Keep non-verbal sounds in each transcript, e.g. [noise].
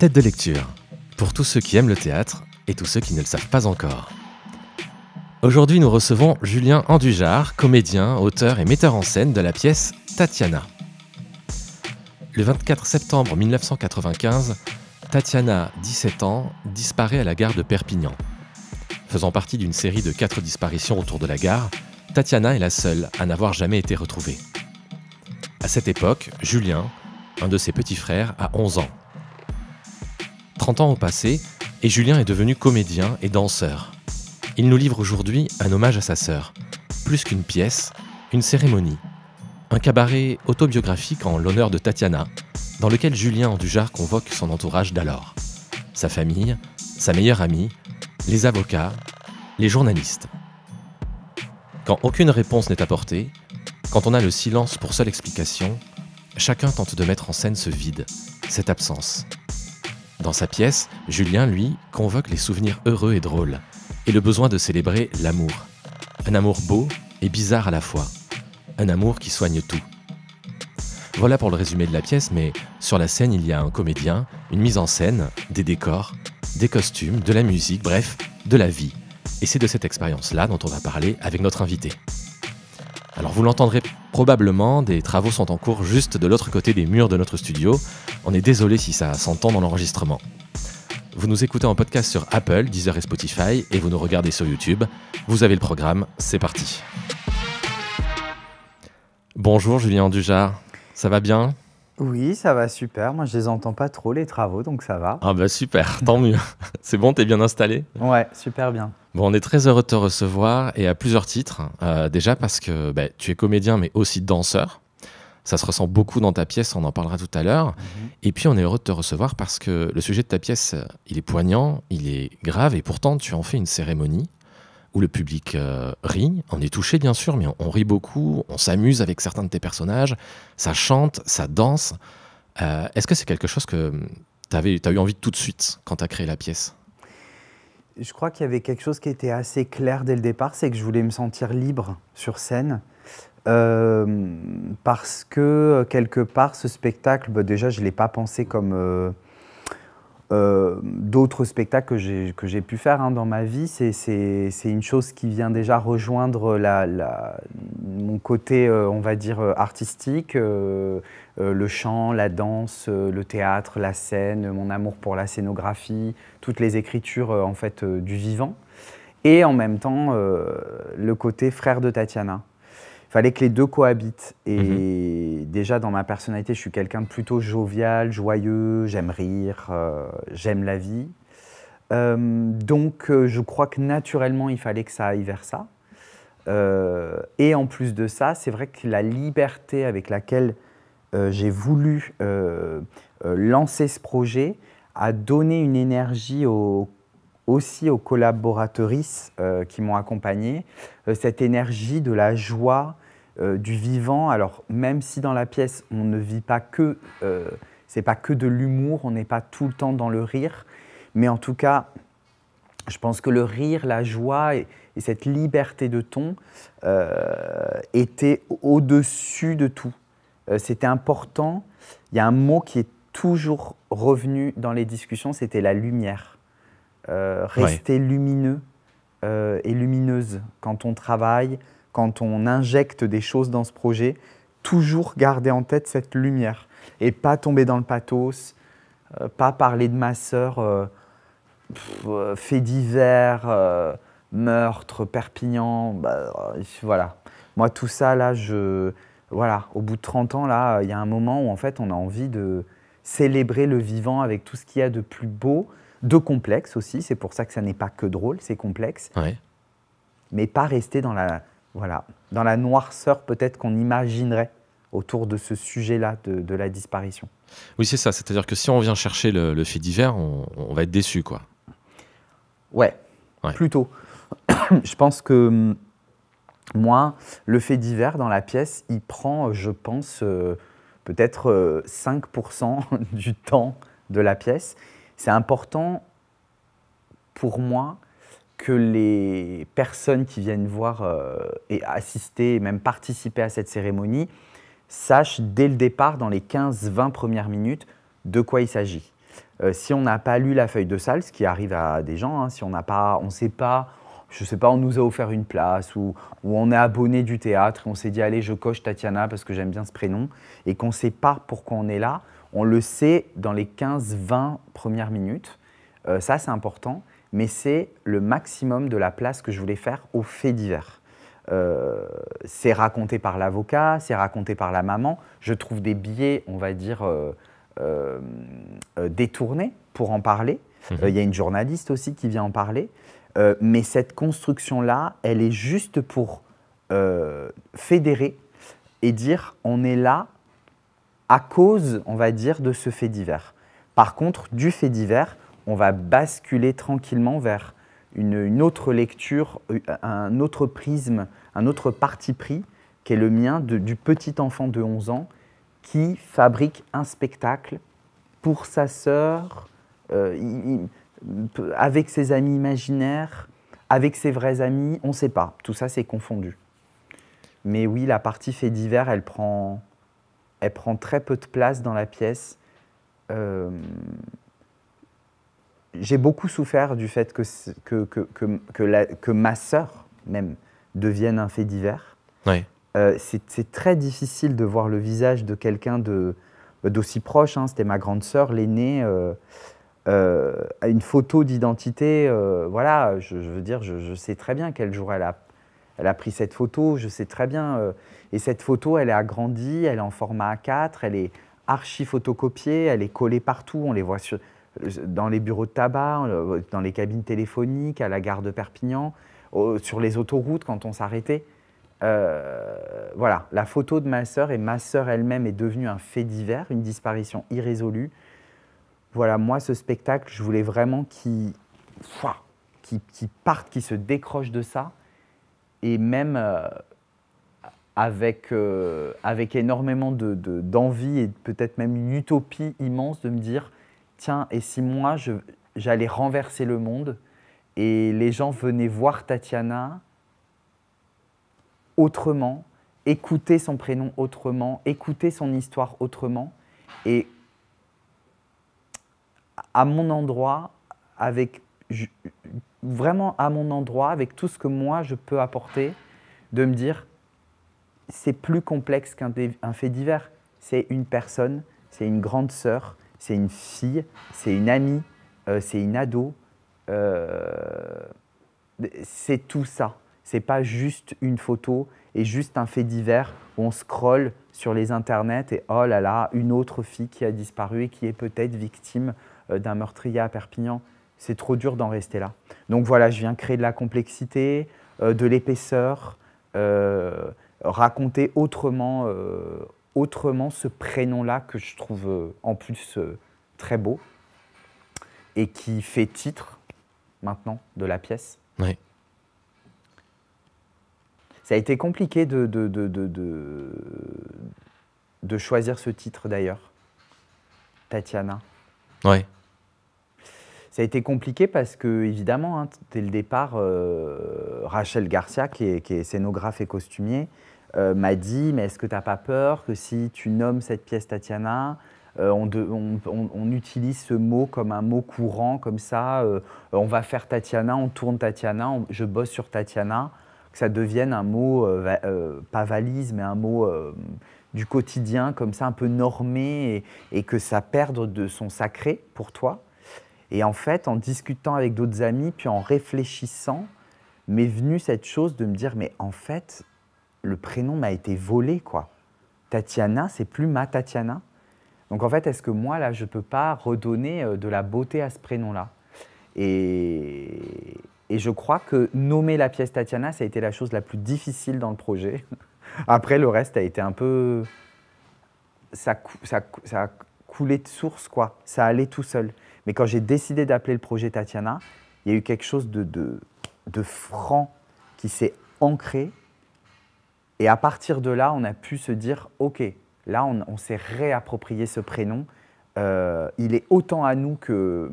Tête de lecture, pour tous ceux qui aiment le théâtre et tous ceux qui ne le savent pas encore. Aujourd'hui, nous recevons Julien Andujar, comédien, auteur et metteur en scène de la pièce Tatiana. Le 24 septembre 1995, Tatiana, 17 ans, disparaît à la gare de Perpignan. Faisant partie d'une série de quatre disparitions autour de la gare, Tatiana est la seule à n'avoir jamais été retrouvée. À cette époque, Julien, un de ses petits frères, a 11 ans. 30 ans ont passé et Julien est devenu comédien et danseur. Il nous livre aujourd'hui un hommage à sa sœur. Plus qu'une pièce, une cérémonie. Un cabaret autobiographique en l'honneur de Tatiana, dans lequel Julien Dujard convoque son entourage d'alors. Sa famille, sa meilleure amie, les avocats, les journalistes. Quand aucune réponse n'est apportée, quand on a le silence pour seule explication, chacun tente de mettre en scène ce vide, cette absence, dans sa pièce, Julien, lui, convoque les souvenirs heureux et drôles, et le besoin de célébrer l'amour. Un amour beau et bizarre à la fois. Un amour qui soigne tout. Voilà pour le résumé de la pièce, mais sur la scène, il y a un comédien, une mise en scène, des décors, des costumes, de la musique, bref, de la vie. Et c'est de cette expérience-là dont on va parler avec notre invité. Alors vous l'entendrez probablement, des travaux sont en cours juste de l'autre côté des murs de notre studio, on est désolé si ça s'entend dans l'enregistrement. Vous nous écoutez en podcast sur Apple, Deezer et Spotify, et vous nous regardez sur YouTube. Vous avez le programme, c'est parti. Bonjour Julien Dujar. ça va bien Oui, ça va super. Moi, je les entends pas trop les travaux, donc ça va. Ah bah super, tant mieux. [laughs] c'est bon, t'es bien installé Ouais, super bien. Bon, on est très heureux de te recevoir et à plusieurs titres. Euh, déjà parce que bah, tu es comédien mais aussi danseur. Ça se ressent beaucoup dans ta pièce, on en parlera tout à l'heure. Mhm. Et puis, on est heureux de te recevoir parce que le sujet de ta pièce, il est poignant, il est grave, et pourtant, tu en fais une cérémonie où le public euh, rit. On est touché, bien sûr, mais on, rit beaucoup, on s'amuse avec certains de tes personnages, ça chante, ça danse. Euh, est-ce que c'est quelque chose que tu as eu envie tout de suite quand tu as créé la pièce Je crois qu'il y avait quelque chose qui était assez clair dès le départ, c'est que je voulais me sentir libre sur scène. Euh, parce que euh, quelque part, ce spectacle, bah, déjà, je ne l'ai pas pensé comme euh, d'autres spectacles que j'ai pu faire hein, dans ma vie. C'est une chose qui vient déjà rejoindre la, mon côté, on va dire, artistique, le chant, la danse, le théâtre, la scène, mon amour pour la scénographie, toutes les écritures en fait du vivant. Et en même temps, le côté frère de Tatiana fallait que les deux cohabitent. Et mhm. déjà, dans ma personnalité, je suis quelqu'un de plutôt jovial, joyeux, j'aime rire, euh, j'aime la vie. Euh, donc, euh, je crois que naturellement, il fallait que ça aille vers ça. et en plus de ça, c'est vrai que la liberté avec laquelle j'ai voulu lancer ce projet a donné une énergie aussi aux collaboratrices qui m'ont accompagné, cette énergie de la joie euh, du vivant. Alors même si dans la pièce on ne vit pas que, euh, c'est pas que de l'humour, on n'est pas tout le temps dans le rire, mais en tout cas, je pense que le rire, la joie et, cette liberté de ton euh, étaient au-dessus de tout. c'était important. Il y a un mot qui est toujours revenu dans les discussions, c'était la lumière. rester lumineux et lumineuse quand on travaille, quand on injecte des choses dans ce projet, toujours garder en tête cette lumière et pas tomber dans le pathos, euh, pas parler de ma sœur, euh, euh, fait divers, meurtre, Perpignan, bah, voilà. Moi, tout ça, là, je, voilà, au bout de 30 ans, là, il y a un moment où, en fait, on a envie de célébrer le vivant avec tout ce qu'il y a de plus beau, de complexe aussi, c'est pour ça que ça n'est pas que drôle, c'est complexe, mais pas rester dans la voilà, dans la noirceur peut-être qu'on imaginerait autour de ce sujet-là de, la disparition. Oui, c'est ça. C'est-à-dire que si on vient chercher le, fait divers, on, va être déçu, quoi. Ouais, plutôt. [coughs] je pense que hum, moi, le fait divers dans la pièce, il prend, je pense, euh, peut-être 5% euh, [laughs] du temps de la pièce. C'est important pour moi que les personnes qui viennent voir euh, et assister et même participer à cette cérémonie sachent dès le départ, dans les 15-20 premières minutes, de quoi il s'agit. Euh, si on n'a pas lu la feuille de salle, ce qui arrive à des gens, hein, si on n'a pas, on ne sait pas, je ne sais pas, on nous a offert une place ou, on est abonné du théâtre et on s'est dit allez, je coche Tatiana parce que j'aime bien ce prénom et qu'on ne sait pas pourquoi on est là, on le sait dans les 15-20 premières minutes. Euh, ça, c'est important mais c'est le maximum de la place que je voulais faire aux faits divers. Euh, c'est raconté par l'avocat, c'est raconté par la maman. Je trouve des biais, on va dire, euh, euh, détournés pour en parler. Mhm. Il y a une journaliste aussi qui vient en parler. mais cette construction-là, elle est juste pour fédérer et dire on est là à cause, on va dire, de ce fait divers. Par contre, du fait divers, on va basculer tranquillement vers une, autre lecture, un autre prisme, un autre parti pris, qui est le mien du petit enfant de 11 ans qui fabrique un spectacle pour sa sœur, euh, avec ses amis imaginaires, avec ses vrais amis, on ne sait pas. Tout ça, c'est confondu. Mais oui, la partie fait divers, elle prend, elle prend très peu de place dans la pièce. Euh, j'ai beaucoup souffert du fait que, que, que, que, que, ma sœur, même, devienne un fait divers. Euh, c'est très difficile de voir le visage de quelqu'un bah, d'aussi proche. Hein. C'était ma grande sœur, l'aînée, à euh, euh, une photo d'identité. voilà, je, veux dire, je, sais très bien quel jour elle a, elle a pris cette photo, je sais très bien. et cette photo, elle est agrandie, elle est en format A4, elle est archi photocopiée, elle est collée partout, on les voit sur dans les bureaux de tabac, euh, dans les cabines téléphoniques, à la gare de Perpignan, sur les autoroutes quand on s'arrêtait. Euh, voilà, la photo de ma sœur et ma sœur elle-même est devenue un fait divers, une disparition irrésolue. Voilà, moi, ce spectacle, je voulais vraiment qu'il parte, qu'il se décroche de ça. Et même euh, avec, avec énormément d'envie de, et peut-être même une utopie immense de me dire tiens, et si moi, j'allais renverser le monde et les gens venaient voir Tatiana autrement, écouter son prénom autrement, écouter son histoire autrement. Et à mon endroit, avec vraiment à mon endroit, avec tout ce que moi je peux apporter, de me dire c'est plus complexe qu'un fait divers. C'est une personne, c'est une grande sœur, c'est une fille, c'est une amie, euh, c'est une ado. Euh, c'est tout ça. C'est pas juste une photo et juste un fait divers où on scrolle sur les internets et oh là là, une autre fille qui a disparu et qui est peut-être victime euh, d'un meurtrier à Perpignan. C'est trop dur d'en rester là. Donc voilà, je viens créer de la complexité, de l'épaisseur, raconter autrement autrement ce prénom-là que je trouve euh, en plus euh, très beau et qui fait titre maintenant de la pièce. Oui. Ça a été compliqué de, de, choisir ce titre d'ailleurs, Tatiana. Oui. Ça a été compliqué parce que, évidemment, hein, dès le départ, euh, Rachel Garcia, qui est, scénographe et costumier, euh, m'a dit Mais est-ce que tu n'as pas peur que si tu nommes cette pièce Tatiana, euh, on, utilise ce mot comme un mot courant, comme ça, euh, on va faire Tatiana, on tourne Tatiana, je bosse sur Tatiana, que ça devienne un mot, pas valise, mais un mot du quotidien, comme ça, un peu normé, et, et que ça perde de son sacré pour toi. Et en fait, en discutant avec d'autres amis, puis en réfléchissant, m'est venue cette chose de me dire, mais en fait, le prénom m'a été volé, quoi. Tatiana, c'est plus ma Tatiana. Donc en fait, est-ce que moi, là, je ne peux pas redonner euh, de la beauté à ce prénom-là et... je crois que nommer la pièce Tatiana, ça a été la chose la plus difficile dans le projet. [laughs] Après, le reste a été un peu... Ça, a coulé de source, quoi. Ça allait tout seul. Mais quand j'ai décidé d'appeler le projet Tatiana, il y a eu quelque chose de franc qui s'est ancré et à partir de là, on a pu se dire, OK, là, on, s'est réapproprié ce prénom. Euh, il est autant à nous que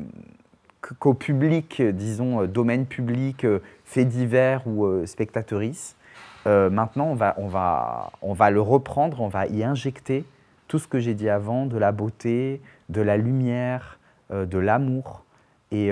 qu'au public, disons, euh, domaine public, euh, fait divers ou spectatorice. maintenant, on va, on, va, on va le reprendre, on va y injecter tout ce que j'ai dit avant, de la beauté, de la lumière, de l'amour. Et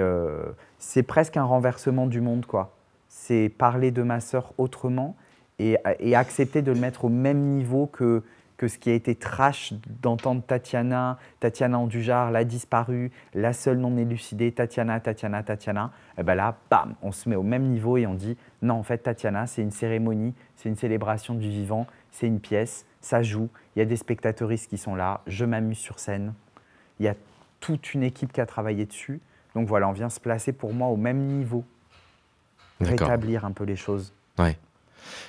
c'est presque un renversement du monde, quoi. C'est parler de ma sœur autrement, et, accepter de le mettre au même niveau que, que ce qui a été trash d'entendre Tatiana, Tatiana Andujar, la disparue, la seule non élucidée, Tatiana, Tatiana, Tatiana, et bien là, bam, on se met au même niveau et on dit non, en fait, Tatiana, c'est une cérémonie, c'est une célébration du vivant, c'est une pièce, ça joue, il y a des spectatoristes qui sont là, je m'amuse sur scène, il y a toute une équipe qui a travaillé dessus. Donc voilà, on vient se placer pour moi au même niveau, rétablir un peu les choses.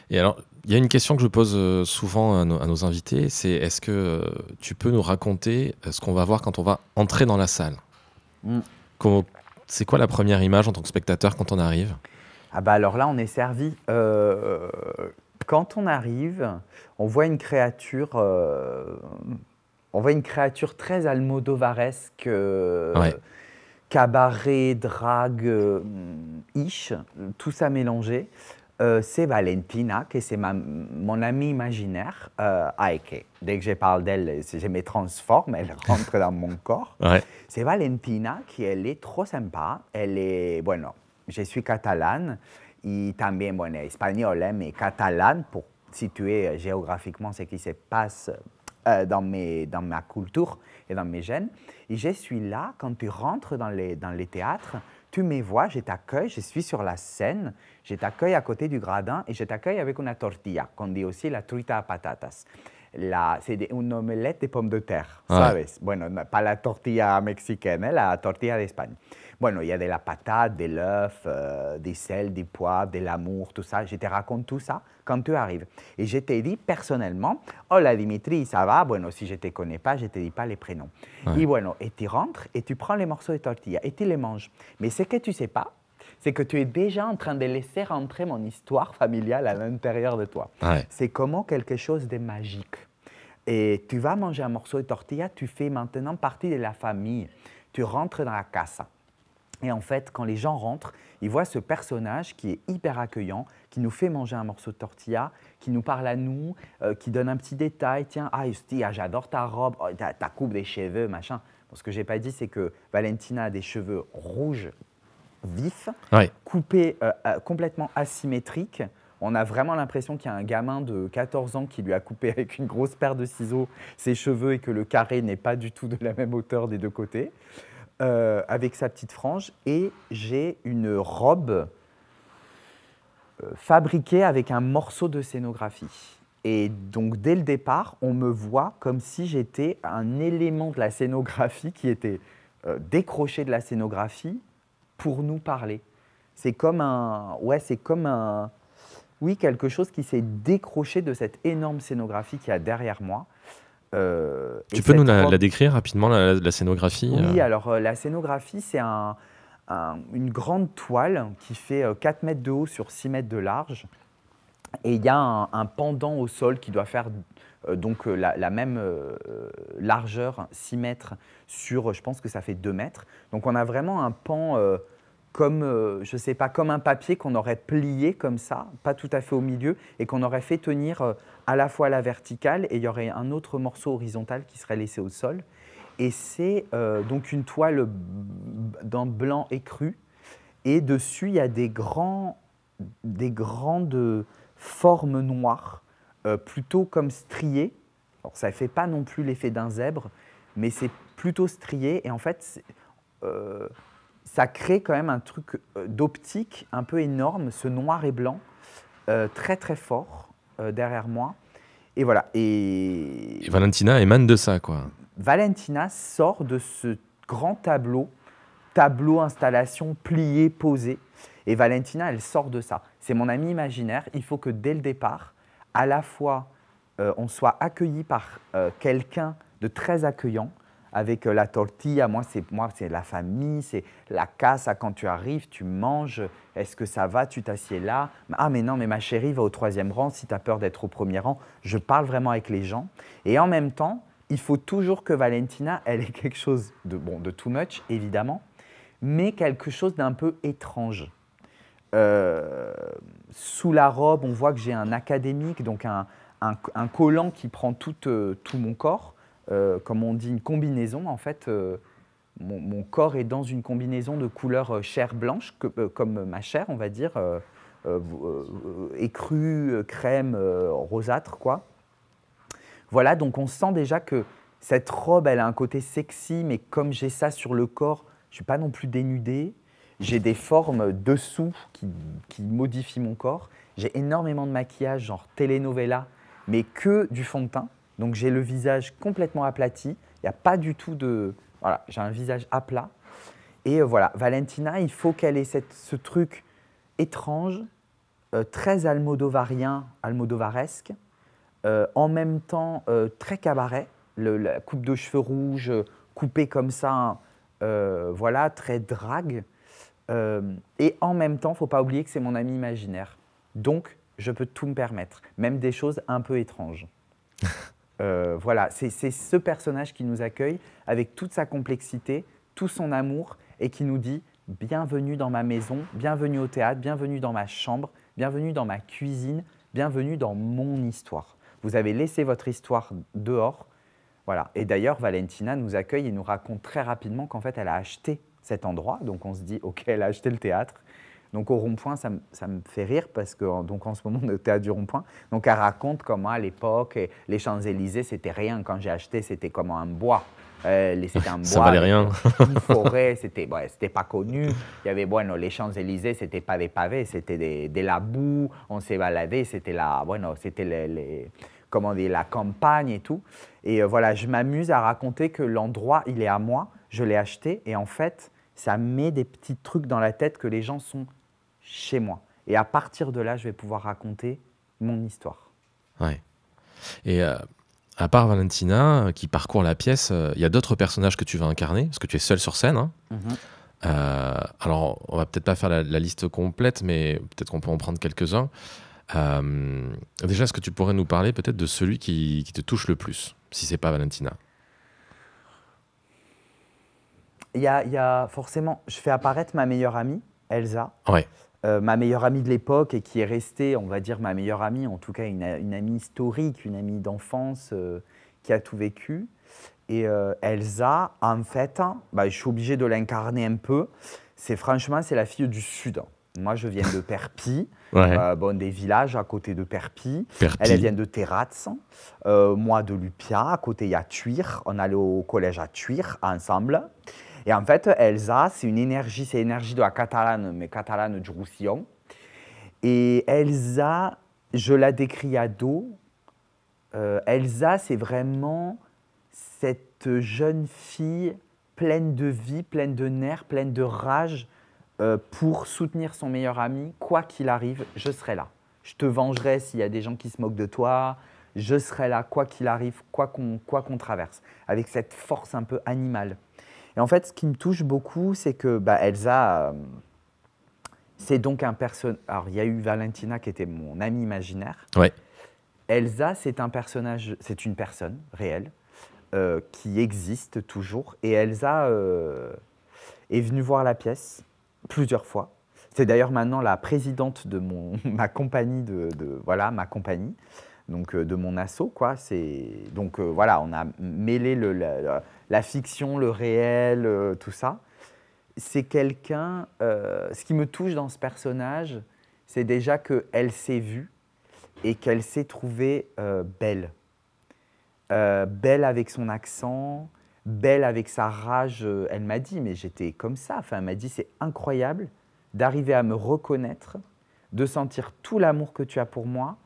Et alors, il y a une question que je pose euh, souvent à nos, invités, c'est est-ce que euh, tu peux nous raconter euh, ce qu'on va voir quand on va entrer dans la salle mm. C'est quoi la première image en tant que spectateur quand on arrive Ah bah alors là, on est servi. quand on arrive, on voit une créature... on voit une créature très almodovaresque. cabaret, drague, ish, tout ça mélangé. Euh, c'est Valentina, qui c'est mon amie imaginaire, euh, Dès que je parle d'elle, je me transforme, elle rentre dans mon [laughs] corps. C'est Valentina qui, elle est trop sympa. Elle est, je suis catalane, et aussi bueno, espagnole, hein, mais catalane pour situer euh, géographiquement ce qui se passe dans, ma culture et dans mes gènes. Et je suis là quand tu rentres dans les, dans les théâtres tu me vois, je t'accueille, je suis sur la scène, je t'accueille à côté du gradin et je t'accueille avec une tortilla, qu'on dit aussi la truita a patatas c'est une omelette de pommes de terre, ah. Bueno, pas la tortilla mexicaine, ¿eh? la tortilla d'Espagne. Bueno, il y a de la patate, de l'œuf, euh, du sel, du poivre, de l'amour, tout ça. Je te raconte tout ça quand tu arrives. Et je t'ai dit personnellement, hola Dimitri, ça va? Bueno, si je ne te connais pas, je ne te dis pas les prénoms. Et bueno, et tu rentres et tu prends les morceaux de tortilla et tu les manges. Mais ce que tu sais pas, c'est que tu es déjà en train de laisser rentrer mon histoire familiale à l'intérieur de toi. C'est comment quelque chose de magique. Et tu vas manger un morceau de tortilla, tu fais maintenant partie de la famille. Tu rentres dans la casa. Et en fait, quand les gens rentrent, ils voient ce personnage qui est hyper accueillant, qui nous fait manger un morceau de tortilla, qui nous parle à nous, euh, qui donne un petit détail. Tiens, ah, ah j'adore ta robe, oh, ta, coupe des cheveux, machin. ce que je n'ai pas dit, c'est que Valentina a des cheveux rouges vifs, coupés euh, euh, complètement asymétriques. On a vraiment l'impression qu'il y a un gamin de 14 ans qui lui a coupé avec une grosse paire de ciseaux ses cheveux et que le carré n'est pas du tout de la même hauteur des deux côtés, euh, avec sa petite frange. Et j'ai une robe euh, fabriquée avec un morceau de scénographie. Et donc, dès le départ, on me voit comme si j'étais un élément de la scénographie qui était euh, décroché de la scénographie pour nous parler. C'est comme un, ouais, c'est comme un, oui, quelque chose qui s'est décroché de cette énorme scénographie qui y a derrière moi. Euh, tu peux nous la, décrire rapidement, la, scénographie Oui, euh alors euh, la scénographie, c'est une grande toile qui fait 4 mètres de haut sur 6 mètres de large. Et il y a un, pendant au sol qui doit faire donc la, la même largeur, 6 mètres sur, je pense que ça fait 2 mètres. Donc on a vraiment un pan comme, euh, je sais pas, comme un papier qu'on aurait plié comme ça, pas tout à fait au milieu, et qu'on aurait fait tenir euh, à la fois la verticale et il y aurait un autre morceau horizontal qui serait laissé au sol. Et c'est euh, donc une toile d'un blanc écru. Et dessus, il y a des, grands, des grandes formes noires, plutôt comme striées. Alors, ça ne fait pas non plus l'effet d'un zèbre, mais c'est plutôt strié. Et en fait, ça crée quand même un truc euh, d'optique un peu énorme, ce noir et blanc, euh, très très fort euh, derrière moi. Et voilà. Et... Valentina émane de ça, quoi. Valentina sort de ce grand tableau, tableau, installation, plié, posé. Et Valentina, elle sort de ça. C'est mon ami imaginaire. Il faut que dès le départ, à la fois, on soit accueilli par quelqu'un de très accueillant, avec euh, la tortilla. Moi, c'est moi, c'est la famille, c'est la casse, Quand tu arrives, tu manges. Est-ce que ça va Tu t'assieds là Ah, mais non, mais ma chérie, va au troisième rang si tu as peur d'être au premier rang. Je parle vraiment avec les gens. Et en même temps, il faut toujours que Valentina, elle ait quelque chose de, bon, de too much, évidemment, mais quelque chose d'un peu étrange. Euh, sous la robe, on voit que j'ai un académique, donc un, un, collant qui prend tout euh, mon corps. Euh, comme on dit, une combinaison. En fait, euh, mon, corps est dans une combinaison de couleur euh, chair blanche, comme ma chair, on va dire, écrue, crème, rosâtre, quoi. Voilà, donc on sent déjà que cette robe, elle a un côté sexy, mais comme j'ai ça sur le corps, je suis pas non plus dénudée. J'ai des formes dessous qui, qui modifient mon corps. J'ai énormément de maquillage, genre telenovela, mais que du fond de teint. Donc j'ai le visage complètement aplati. Il n'y a pas du tout de... Voilà, j'ai un visage à plat. Et euh, voilà, Valentina, il faut qu'elle ait cette, ce truc étrange, euh, très almodovarien, almodovaresque, euh, en même temps très cabaret. la coupe de cheveux rouges, coupée comme ça, hein, voilà, très drague. et en même temps, faut pas oublier que c'est mon ami imaginaire. Donc, je peux tout me permettre, même des choses un peu étranges. [laughs] Euh, voilà, c'est ce personnage qui nous accueille avec toute sa complexité, tout son amour et qui nous dit bienvenue dans ma maison, bienvenue au théâtre, bienvenue dans ma chambre, bienvenue dans ma cuisine, bienvenue dans mon histoire. Vous avez laissé votre histoire dehors. Voilà. Et d'ailleurs, Valentina nous accueille et nous raconte très rapidement qu'en fait, elle a acheté cet endroit. Donc on se dit, ok, elle a acheté le théâtre, donc au rond-point, ça, me fait rire parce que donc en ce moment, on était à du rond-point. Donc elle raconte comment à l'époque, les Champs-Élysées, c'était rien. Quand j'ai acheté, c'était comme un bois. Euh, c'était un bois. Ça rien. Une forêt, c'était c'était pas connu. Il y avait, bueno, les Champs-Élysées, c'était pas des pavés, c'était des la boue. On s'est baladé, c'était la, bueno, c'était les, comment la campagne et tout. Et euh, voilà, je m'amuse à raconter que l'endroit, il est à moi, je l'ai acheté. Et en fait, ça met des petits trucs dans la tête que les gens sont chez moi. Et à partir de là, je vais pouvoir raconter mon histoire. Ouais. Et euh, à part Valentina, euh, qui parcourt la pièce, il euh, y a d'autres personnages que tu vas incarner, parce que tu es seul sur scène. Hein. Mhm. alors, on va peut-être pas faire la, liste complète, mais peut-être qu'on peut en prendre quelques-uns. déjà, est-ce que tu pourrais nous parler peut-être de celui qui, te touche le plus, si c'est pas Valentina Il y, y a, forcément, je fais apparaître ma meilleure amie, Elsa. Ouais. Euh, ma meilleure amie de l'époque et qui est restée, on va dire, ma meilleure amie, en tout cas une, amie historique, une amie d'enfance euh, qui a tout vécu. Et euh, Elsa, en fait, bah, je suis obligé de l'incarner un peu. C'est franchement, c'est la fille du Sud. Moi, je viens de Perpi, [laughs] des villages à côté de Perpi. Elle, vient de Terraz, moi de Lupia, à côté il y a Thuir. On allait au collège à Thuir ensemble. Et en fait, Elsa, c'est une énergie, c'est l'énergie de la catalane, mais catalane du Roussillon. Et Elsa, je la décris à dos. Euh, Elsa, c'est vraiment cette jeune fille pleine de vie, pleine de nerfs, pleine de rage euh, pour soutenir son meilleur ami. Quoi qu'il arrive, je serai là. Je te vengerai s'il y a des gens qui se moquent de toi. Je serai là, quoi qu'il arrive, quoi qu'on traverse, avec cette force un peu animale. Et en fait, ce qui me touche beaucoup, c'est que bah, Elsa, euh, c'est donc un personnage. Alors, il y a eu Valentina qui était mon amie imaginaire. Ouais. Elsa, c'est un personnage, c'est une personne réelle euh, qui existe toujours. Et Elsa euh, est venue voir la pièce plusieurs fois. C'est d'ailleurs maintenant la présidente de mon, [laughs] ma compagnie de, de voilà ma compagnie donc euh, de mon assaut quoi. C'est donc euh, voilà, on a mêlé la, fiction, le réel, euh, tout ça. C'est quelqu'un. ce qui me touche dans ce personnage, c'est déjà qu'elle s'est vue et qu'elle s'est trouvée belle. belle avec son accent, belle avec sa rage. Elle m'a dit, mais j'étais comme ça. Enfin, elle m'a dit, c'est incroyable d'arriver à me reconnaître, de sentir tout l'amour que tu as pour moi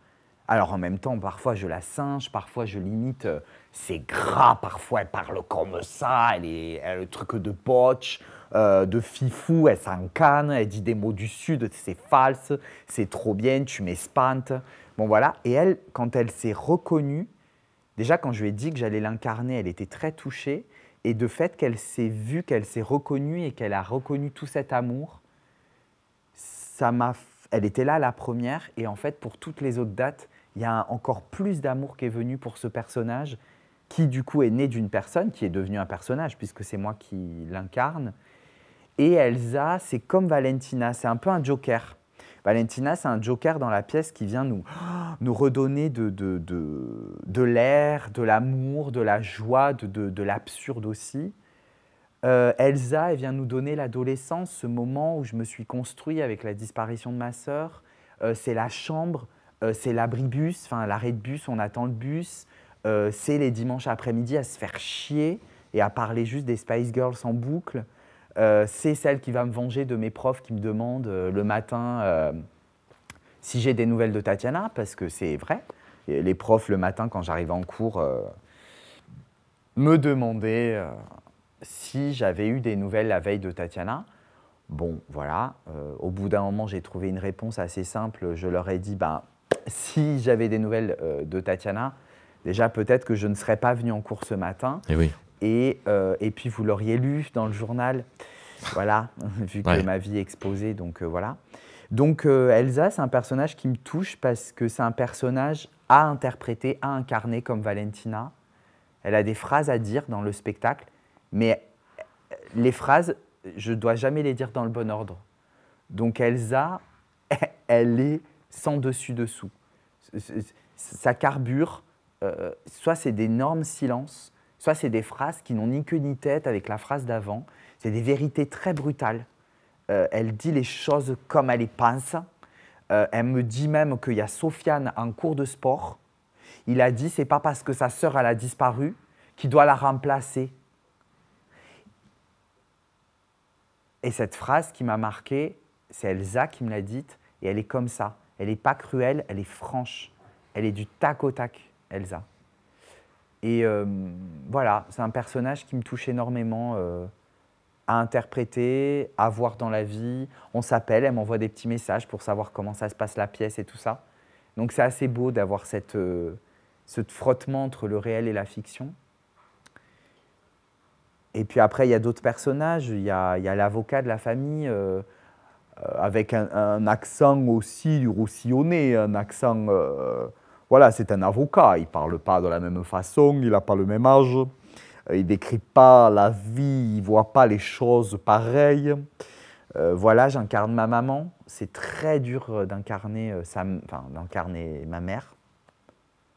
alors en même temps, parfois je la singe, parfois je l'imite, euh, c'est gras, parfois elle parle comme ça, elle, est, elle le truc de poche, euh, de fifou, elle s'incarne, elle dit des mots du sud, c'est false, c'est trop bien, tu m'espantes. Bon voilà, et elle, quand elle s'est reconnue, déjà quand je lui ai dit que j'allais l'incarner, elle était très touchée, et de fait qu'elle s'est vue, qu'elle s'est reconnue et qu'elle a reconnu tout cet amour, ça m'a... Elle était là la première, et en fait pour toutes les autres dates, il y a encore plus d'amour qui est venu pour ce personnage qui du coup est né d'une personne, qui est devenu un personnage puisque c'est moi qui l'incarne. Et Elsa, c'est comme Valentina, c'est un peu un joker. Valentina, c'est un joker dans la pièce qui vient nous, [gasps] nous redonner de, de, de, de l'air, de l'amour, de la joie, de, de, l'absurde aussi. Euh, Elsa, elle vient nous donner l'adolescence, ce moment où je me suis construit avec la disparition de ma sœur. Euh, c'est la chambre, euh, c'est l'abri bus, enfin l'arrêt de bus, on attend le bus. Euh, c'est les dimanches après-midi à se faire chier et à parler juste des Spice Girls en boucle. Euh, c'est celle qui va me venger de mes profs qui me demandent le matin si j'ai des nouvelles de Tatiana, parce que c'est vrai. les profs, le matin, quand j'arrive en cours, me demandaient si j'avais eu des nouvelles la veille de Tatiana. Bon, voilà. au bout d'un moment, j'ai trouvé une réponse assez simple. Je leur ai dit, bah, si j'avais des nouvelles euh, de Tatiana, déjà peut-être que je ne serais pas venu en cours ce matin. Eh euh, et, puis vous l'auriez lu dans le journal. Voilà, [laughs] vu que ma vie est exposée, donc euh, voilà. Donc Elsa, c'est un personnage qui me touche parce que c'est un personnage à interpréter, à incarner comme Valentina. Elle a des phrases à dire dans le spectacle, mais les phrases, je ne dois jamais les dire dans le bon ordre. Donc Elsa, [laughs] elle est sans dessus-dessous. Ça carbure, euh, soit c'est d'énormes silences, soit c'est des phrases qui n'ont ni queue ni tête avec la phrase d'avant. C'est des vérités très brutales. Euh, elle dit les choses comme elle les pense. Euh, elle me dit même qu'il y a Sofiane en cours de sport. Il a dit c'est pas parce que sa sœur elle a disparu qu'il doit la remplacer. Et cette phrase qui m'a marqué, c'est Elsa qui me l'a dite, et elle est comme ça. Elle n'est pas cruelle, elle est franche. Elle est du tac au tac, Elsa. Et euh, voilà, c'est un personnage qui me touche énormément euh, à interpréter, à voir dans la vie. On s'appelle, elle m'envoie des petits messages pour savoir comment ça se passe la pièce et tout ça. Donc c'est assez beau d'avoir cette, euh, ce frottement entre le réel et la fiction. Et puis après, il y a d'autres personnages. Il y a, l'avocat de la famille. Euh, avec un, accent aussi du roussillonné, un accent... Euh, voilà, c'est un avocat, il ne parle pas de la même façon, il n'a pas le même âge, euh, il ne décrit pas la vie, il ne voit pas les choses pareilles. voilà, j'incarne ma maman. C'est très dur d'incarner ma mère.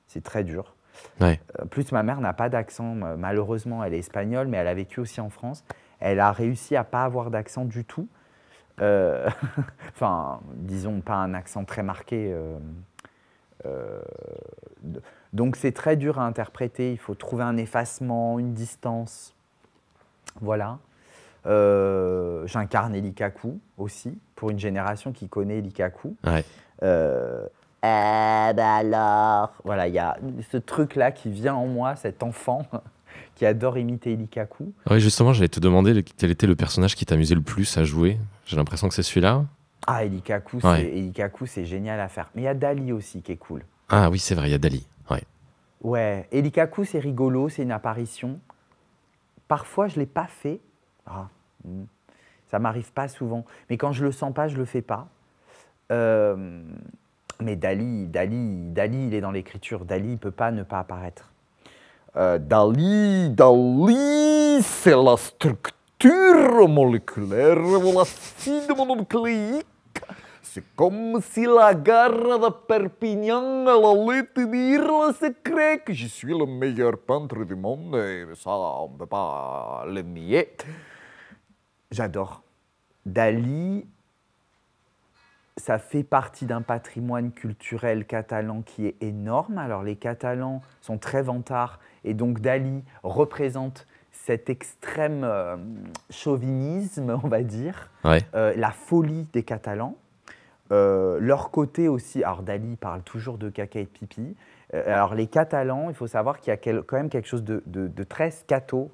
C'est très dur. plus ma mère n'a pas d'accent, malheureusement, elle est espagnole, mais elle a vécu aussi en France. Elle a réussi à pas avoir d'accent du tout. Euh, [laughs] enfin, disons, pas un accent très marqué. Euh, euh, donc c'est très dur à interpréter, il faut trouver un effacement, une distance. Voilà. J'incarne Elikaku aussi, pour une génération qui connaît Elikaku. Ouais. Eh ben alors Voilà, il y a ce truc-là qui vient en moi, cet enfant [laughs] qui adore imiter Elikaku. Oui, justement, j'allais te demander quel était le personnage qui t'amusait le plus à jouer j'ai l'impression que c'est celui-là. Ah, Elikaku, c'est génial à faire. Mais il y a Dali aussi qui est cool. Ah oui, c'est vrai, il y a Dali. Ouais. Ouais, Elikaku, c'est rigolo, c'est une apparition. Parfois, je ne l'ai pas fait. Ça ah, hmm. ça m'arrive pas souvent. Mais quand je le sens pas, je le fais pas. Euh, mais Dali, Dali, Dali, il est dans l'écriture. Dali, il peut pas ne pas apparaître. Euh, Dali, Dali, c'est la structure structure moléculaire, l'acide C'est comme si la gare de Perpignan allait te dire le secret que je suis le meilleur peintre du monde et ça, on ne peut pas le nier. J'adore. Dali, ça fait partie d'un patrimoine culturel catalan qui est énorme. Alors les Catalans sont très vantards et donc Dali représente cet extrême euh, chauvinisme, on va dire, euh, la folie des Catalans, euh, leur côté aussi. Alors Dali parle toujours de caca et pipi. alors les Catalans, il faut savoir qu'il y a quand même quelque chose de, très scato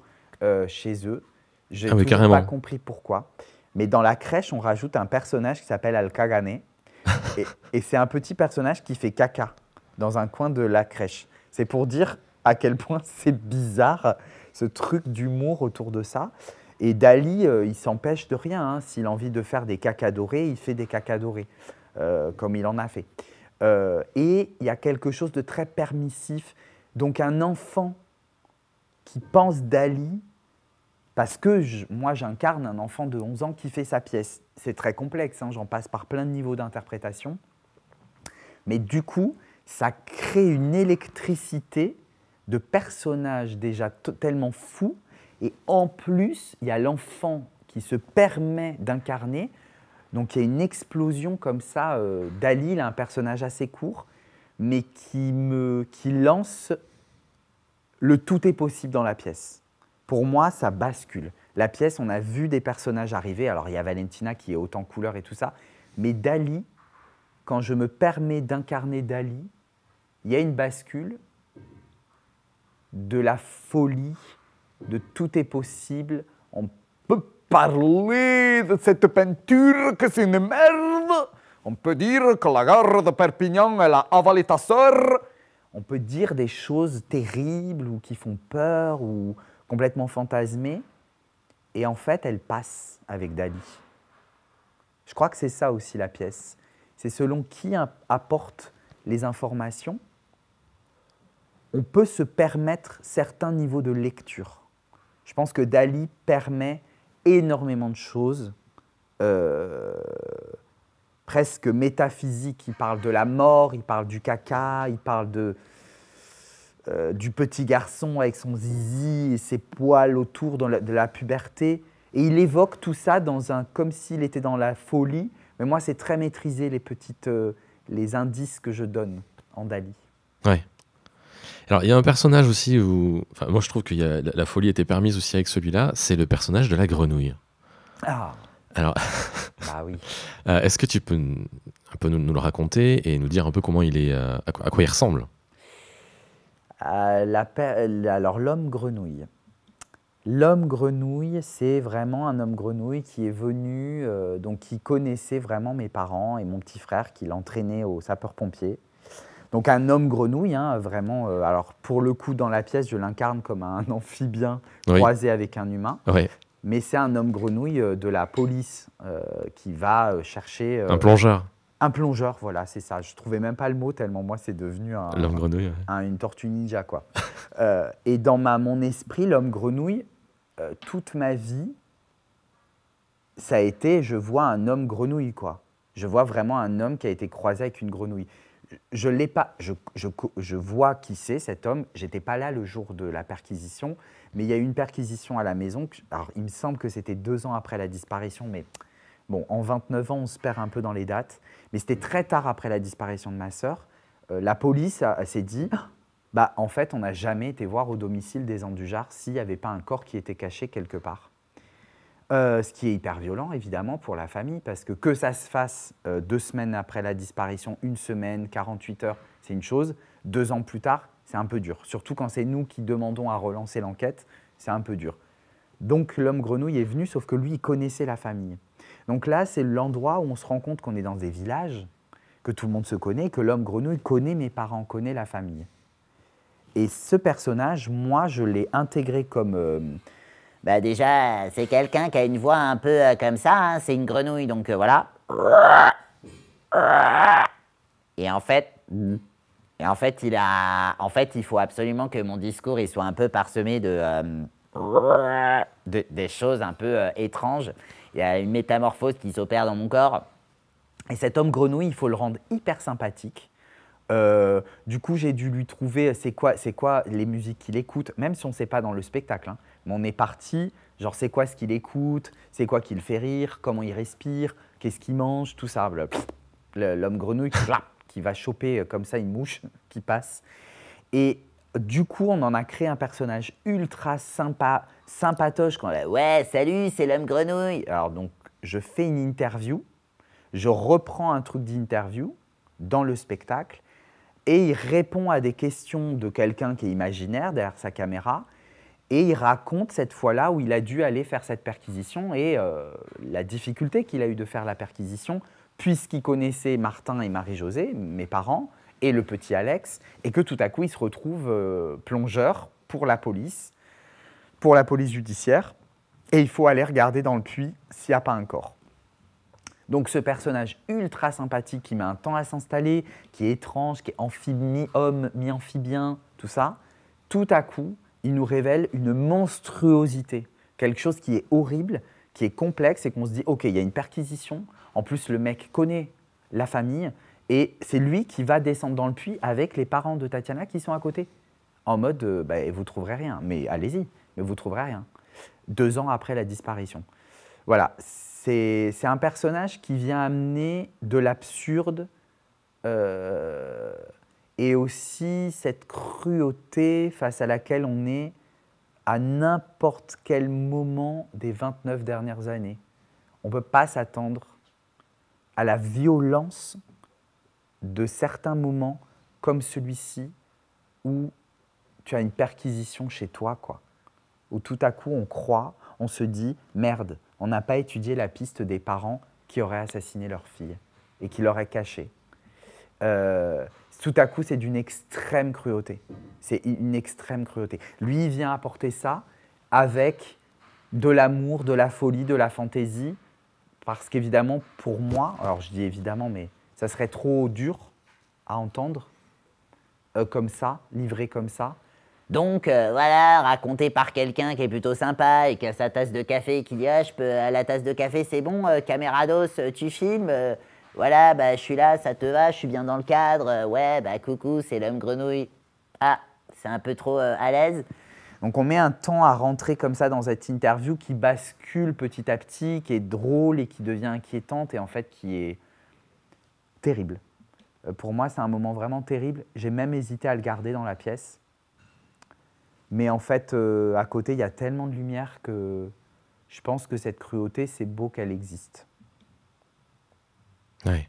chez eux. Je n'ai ah pas compris pourquoi. Mais dans la crèche, on rajoute un personnage qui s'appelle Alcagané. [laughs] et, et c'est un petit personnage qui fait caca dans un coin de la crèche. C'est pour dire à quel point c'est bizarre ce truc d'humour autour de ça. Et Dali, euh, il s'empêche de rien. Hein. S'il a envie de faire des cacas dorés, il fait des cacas dorés, euh, comme il en a fait. Euh, et il y a quelque chose de très permissif. Donc un enfant qui pense Dali, parce que moi j'incarne un enfant de 11 ans qui fait sa pièce. C'est très complexe, hein, j'en passe par plein de niveaux d'interprétation. Mais du coup, ça crée une électricité de personnages déjà tellement fous, et en plus, il y a l'enfant qui se permet d'incarner. Donc il y a une explosion comme ça. Euh, dali, il un personnage assez court, mais qui, me, qui lance le tout est possible dans la pièce. Pour moi, ça bascule. La pièce, on a vu des personnages arriver. Alors il y a Valentina qui est autant couleur et tout ça. Mais Dali, quand je me permets d'incarner Dali, il y a une bascule de la folie, de tout est possible. On peut parler de cette peinture que c'est une merde. On peut dire que la gare de Perpignan, elle a avalé ta sœur. On peut dire des choses terribles ou qui font peur ou complètement fantasmées. Et en fait, elle passe avec Dali. Je crois que c'est ça aussi la pièce. C'est selon qui apporte les informations on peut se permettre certains niveaux de lecture. Je pense que Dali permet énormément de choses, euh, presque métaphysiques. Il parle de la mort, il parle du caca, il parle de, euh, du petit garçon avec son zizi et ses poils autour de la, puberté. Et il évoque tout ça dans un, comme s'il était dans la folie. Mais moi, c'est très maîtrisé les petites, euh, les indices que je donne en Dali. Ouais. Alors, il y a un personnage aussi où. Enfin, moi, je trouve que la, folie était permise aussi avec celui-là. C'est le personnage de la grenouille. Ah Alors. [laughs] Bah [laughs] euh, est-ce que tu peux un peu nous, le raconter et nous dire un peu comment il est. Euh, à, quoi, il ressemble euh, Alors, l'homme grenouille. L'homme grenouille, c'est vraiment un homme grenouille qui est venu, donc qui connaissait vraiment mes parents et mon petit frère qui l'entraînait au sapeur-pompier. Donc un homme grenouille, hein, vraiment. Euh, alors pour le coup, dans la pièce, je l'incarne comme un [laughs] amphibien croisé avec un humain. Mais c'est un homme grenouille euh, de la police euh, qui va chercher. un plongeur. Un plongeur, voilà, c'est ça. Je trouvais même pas le mot tellement moi c'est devenu un, grenouille, une tortue ninja quoi. [laughs] et dans ma, mon esprit, l'homme grenouille, toute ma vie, ça a été, je vois un homme grenouille quoi. Je vois vraiment un homme qui a été croisé avec une grenouille je l'ai pas. Je, vois qui c'est cet homme. J'étais pas là le jour de la perquisition, mais il y a eu une perquisition à la maison. Alors, il me semble que c'était deux ans après la disparition, mais bon, en 29 ans, on se perd un peu dans les dates. Mais c'était très tard après la disparition de ma sœur. Euh, la police s'est dit, bah en fait, on n'a jamais été voir au domicile des Andujar s'il n'y avait pas un corps qui était caché quelque part. Euh, ce qui est hyper violent, évidemment, pour la famille, parce que que ça se fasse euh, deux semaines après la disparition, une semaine, 48 heures, c'est une chose. Deux ans plus tard, c'est un peu dur. Surtout quand c'est nous qui demandons à relancer l'enquête, c'est un peu dur. Donc l'homme grenouille est venu, sauf que lui, il connaissait la famille. Donc là, c'est l'endroit où on se rend compte qu'on est dans des villages, que tout le monde se connaît, que l'homme grenouille connaît mes parents, connaît la famille. Et ce personnage, moi, je l'ai intégré comme... Euh, bah déjà, c'est quelqu'un qui a une voix un peu euh, comme ça, hein, c'est une grenouille, donc euh, voilà. Et en fait, hmm, en fait, il a, en fait, il faut absolument que mon discours il soit un peu parsemé de, euh, des choses un peu étranges. Il y a une métamorphose qui s'opère dans mon corps. Et cet homme grenouille, il faut le rendre hyper sympathique. Euh, du coup, j'ai dû lui trouver euh, c'est quoi, c'est quoi les musiques qu'il écoute, même si on ne sait pas dans le spectacle. Hein. Mais on est parti, genre c'est quoi ce qu'il écoute, c'est quoi qui le fait rire, comment il respire, qu'est-ce qu'il mange, tout ça. L'homme grenouille qui va choper euh, comme ça une mouche qui passe. Et du coup, on en a créé un personnage ultra sympa, sympatoche. Quand on ouais, salut, c'est l'homme grenouille. Alors donc, je fais une interview, je reprends un truc d'interview dans le spectacle et il répond à des questions de quelqu'un qui est imaginaire derrière sa caméra. Et il raconte cette fois-là où il a dû aller faire cette perquisition et euh, la difficulté qu'il a eu de faire la perquisition, puisqu'il connaissait Martin et Marie-Josée, mes parents, et le petit Alex, et que tout à coup il se retrouve euh, plongeur pour la police, pour la police judiciaire, et il faut aller regarder dans le puits s'il n'y a pas un corps. Donc ce personnage ultra sympathique qui met un temps à s'installer, qui est étrange, qui est amphibie, mi-homme, mi-amphibien, tout ça, tout à coup, il nous révèle une monstruosité, quelque chose qui est horrible, qui est complexe et qu'on se dit, ok, il y a une perquisition, en plus le mec connaît la famille, et c'est lui qui va descendre dans le puits avec les parents de Tatiana qui sont à côté, en mode, vous euh, bah, vous trouverez rien, mais allez-y, mais vous trouverez rien. Deux ans après la disparition. Voilà, c'est un personnage qui vient amener de l'absurde euh, et aussi cette cruauté face à laquelle on est à n'importe quel moment des 29 dernières années. On ne peut pas s'attendre à la violence de certains moments comme celui-ci où tu as une perquisition chez toi, quoi. Où tout à coup on croit, on se dit merde, on n'a pas étudié la piste des parents qui auraient assassiné leur fille et qui l'auraient cachée. Euh, tout à coup, c'est d'une extrême cruauté. C'est une extrême cruauté. Lui, il vient apporter ça avec de l'amour, de la folie, de la fantaisie, parce qu'évidemment, pour moi, alors je dis évidemment, mais ça serait trop dur à entendre euh, comme ça, livré comme ça. Donc euh, voilà, raconté par quelqu'un qui est plutôt sympa et qui a sa tasse de café et qui dit ah, je peux, à euh, la tasse de café c'est bon, euh, camérados, euh, tu filmes, voilà, bah, je suis là, ça te va, je suis bien dans le cadre, ouais, bah coucou, c'est l'homme grenouille. Ah, c'est un peu trop à l'aise. Donc on met un temps à rentrer comme ça dans cette interview qui bascule petit à petit, qui est drôle et qui devient inquiétante et en fait qui est terrible. Pour moi, c'est un moment vraiment terrible. J'ai même hésité à le garder dans la pièce mais en fait, euh, à côté, il y a tellement de lumière que je pense que cette cruauté, c'est beau qu'elle existe. Oui.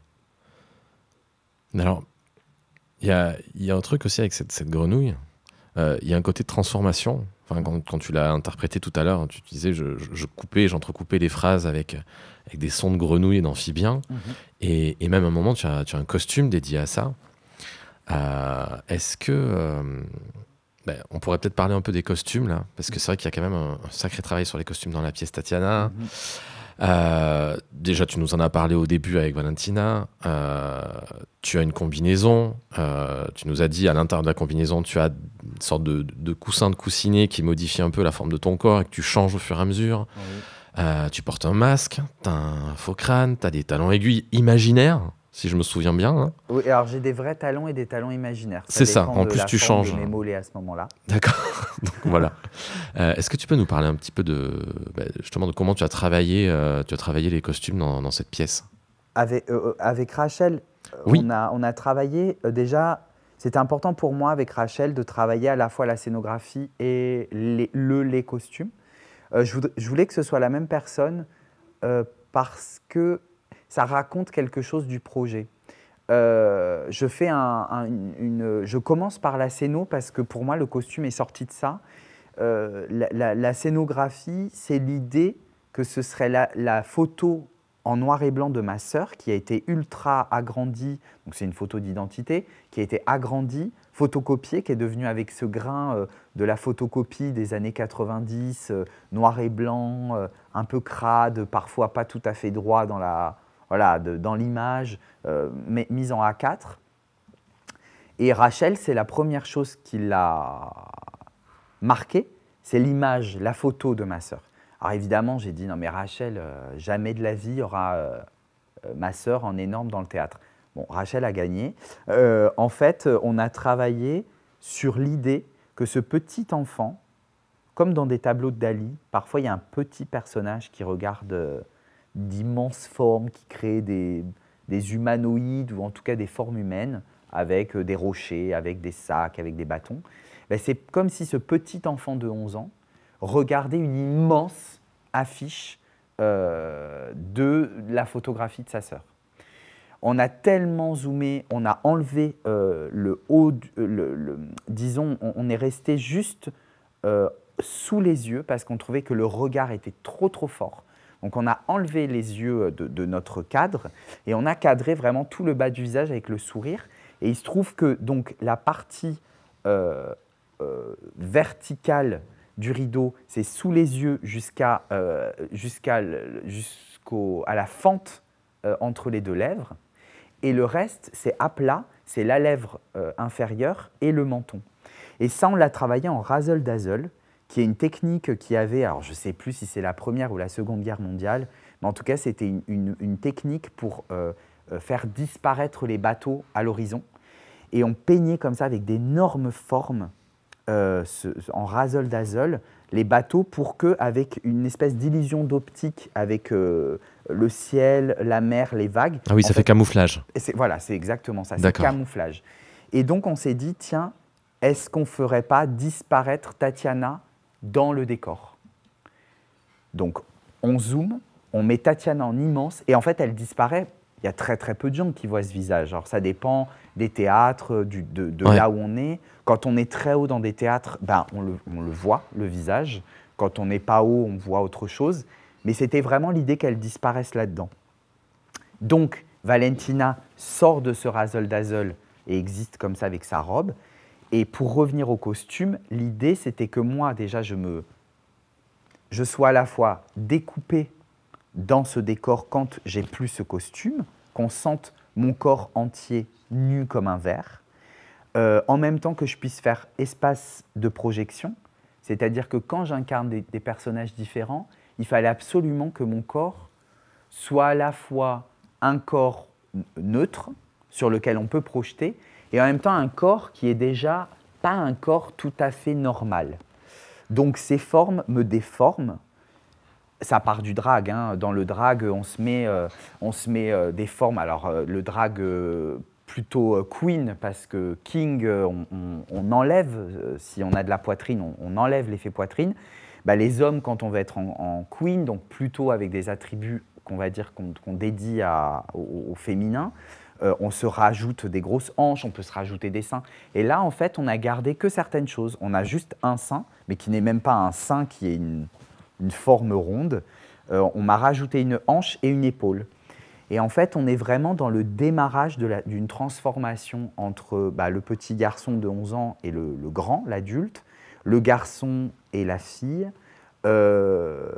Alors, il y a, un truc aussi avec cette, grenouille. Euh, il y a un côté de transformation. Enfin, quand, tu l'as interprété tout à l'heure, tu disais je, je, coupais, j'entrecoupais les phrases avec, avec des sons de grenouilles et d'amphibiens. Mhm. Et, même à un moment, tu as, un costume dédié à ça. Euh, est-ce que ben, on pourrait peut-être parler un peu des costumes, là, parce que c'est vrai qu'il y a quand même un, sacré travail sur les costumes dans la pièce Tatiana. Mhm. Euh, déjà, tu nous en as parlé au début avec Valentina. Euh, tu as une combinaison. Euh, tu nous as dit à l'intérieur de la combinaison, tu as une sorte de, coussin de coussinet qui modifie un peu la forme de ton corps et que tu changes au fur et à mesure. tu portes un masque, tu as un faux crâne, tu as des talons aiguilles imaginaires si je me souviens bien. Hein. Oui, alors j'ai des vrais talons et des talons imaginaires. C'est ça, en plus tu changes. De mes mollets à ce moment-là. D'accord, [laughs] donc voilà. Euh, est-ce que tu peux nous parler un petit peu de bah, justement de comment tu as travaillé, euh, tu as travaillé les costumes dans, cette pièce avec, euh, avec Rachel, oui. on, a, travaillé déjà. C'était important pour moi avec Rachel de travailler à la fois la scénographie et les, le, les costumes. Je je, voulais, que ce soit la même personne parce que ça raconte quelque chose du projet. Euh, je, fais un, une, je commence par la scéno parce que pour moi, le costume est sorti de ça. Euh, la, scénographie, c'est l'idée que ce serait la, la, photo en noir et blanc de ma sœur qui a été ultra agrandie, donc c'est une photo d'identité, qui a été agrandie, photocopiée, qui est devenue avec ce grain euh, de la photocopie des années 90, noir et blanc, un peu crade, parfois pas tout à fait droit dans la, dans l'image euh, mise en A4. Et Rachel, c'est la première chose qui l'a marquée, c'est l'image, la photo de ma sœur. Alors évidemment, j'ai dit, non mais Rachel, euh, jamais de la vie, il aura euh, ma sœur en énorme dans le théâtre. Bon, Rachel a gagné. en fait, on a travaillé sur l'idée que ce petit enfant, comme dans des tableaux de Dali, parfois il y a un petit personnage qui regarde d'immenses formes qui créent des, humanoïdes ou en tout cas des formes humaines avec euh, des rochers, avec des sacs, avec des bâtons. Ben, c'est comme si ce petit enfant de 11 ans regardait une immense affiche euh, de la photographie de sa sœur. On a tellement zoomé, on a enlevé euh, le haut, disons, on, est resté juste sous les yeux parce qu'on trouvait que le regard était trop trop fort donc on a enlevé les yeux euh, de, notre cadre et on a cadré vraiment tout le bas du visage avec le sourire. Et il se trouve que donc la partie euh, euh, verticale du rideau, c'est sous les yeux jusqu'à à la fente entre les deux lèvres. Et le reste, c'est à plat, c'est la lèvre inférieure et le menton. Et ça, on l'a travaillé en razzle-dazzle qui est une technique qui avait, alors je ne sais plus si c'est la Première ou la Seconde Guerre mondiale, mais en tout cas c'était une, technique pour euh, euh, faire disparaître les bateaux à l'horizon. Et on peignait comme ça avec d'énormes formes euh, en razzle dazzle les bateaux pour que, avec une espèce d'illusion d'optique, avec le ciel, la mer, les vagues. Ah oui, ça fait, camouflage. Voilà, c'est exactement ça, c'est camouflage. Et donc on s'est dit, tiens, est-ce qu'on ferait pas disparaître Tatiana dans le décor. Donc on zoome, on met Tatiana en immense et en fait elle disparaît. Il y a très très peu de gens qui voient ce visage. Alors ça dépend des théâtres, de, là où on est. Quand on est très haut dans des théâtres, ben, on, le, on le voit, le visage. Quand on n'est pas haut, on voit autre chose. Mais c'était vraiment l'idée qu'elle disparaisse là-dedans. Donc Valentina sort de ce razzle-dazzle et existe comme ça avec sa robe. Et pour revenir au costume, l'idée c'était que moi déjà je me je sois à la fois découpé dans ce décor quand j'ai plus ce costume, qu'on sente mon corps entier nu comme un verre, euh, en même temps que je puisse faire espace de projection, c'est-à-dire que quand j'incarne des, personnages différents, il fallait absolument que mon corps soit à la fois un corps neutre sur lequel on peut projeter et en même temps un corps qui est déjà pas un corps tout à fait normal. Donc ces formes me déforment. Ça part du drag. Hein. Dans le drag, on se met, euh, on se met euh, des formes. Alors euh, le drag plutôt queen, parce que king, on, on, enlève, si on a de la poitrine, on, enlève l'effet poitrine. Bah, les hommes, quand on va être en, queen, donc plutôt avec des attributs qu'on va dire qu'on dédie au féminin, euh, on se rajoute des grosses hanches, on peut se rajouter des seins. Et là, en fait, on a gardé que certaines choses. On a juste un sein, mais qui n'est même pas un sein, qui est une, forme ronde. Euh, on m'a rajouté une hanche et une épaule. Et en fait, on est vraiment dans le démarrage d'une transformation entre bah, le petit garçon de 11 ans et le, grand, l'adulte, le garçon et la fille, euh,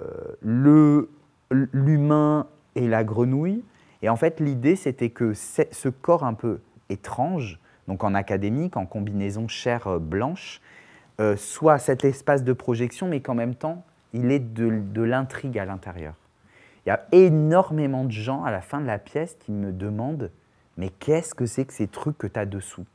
l'humain et la grenouille, et en fait, l'idée, c'était que ce corps un peu étrange, donc en académique, en combinaison chair blanche, euh, soit cet espace de projection, mais qu'en même temps, il est de, l'intrigue à l'intérieur. Il y a énormément de gens à la fin de la pièce qui me demandent Mais qu'est-ce que c'est que ces trucs que tu as dessous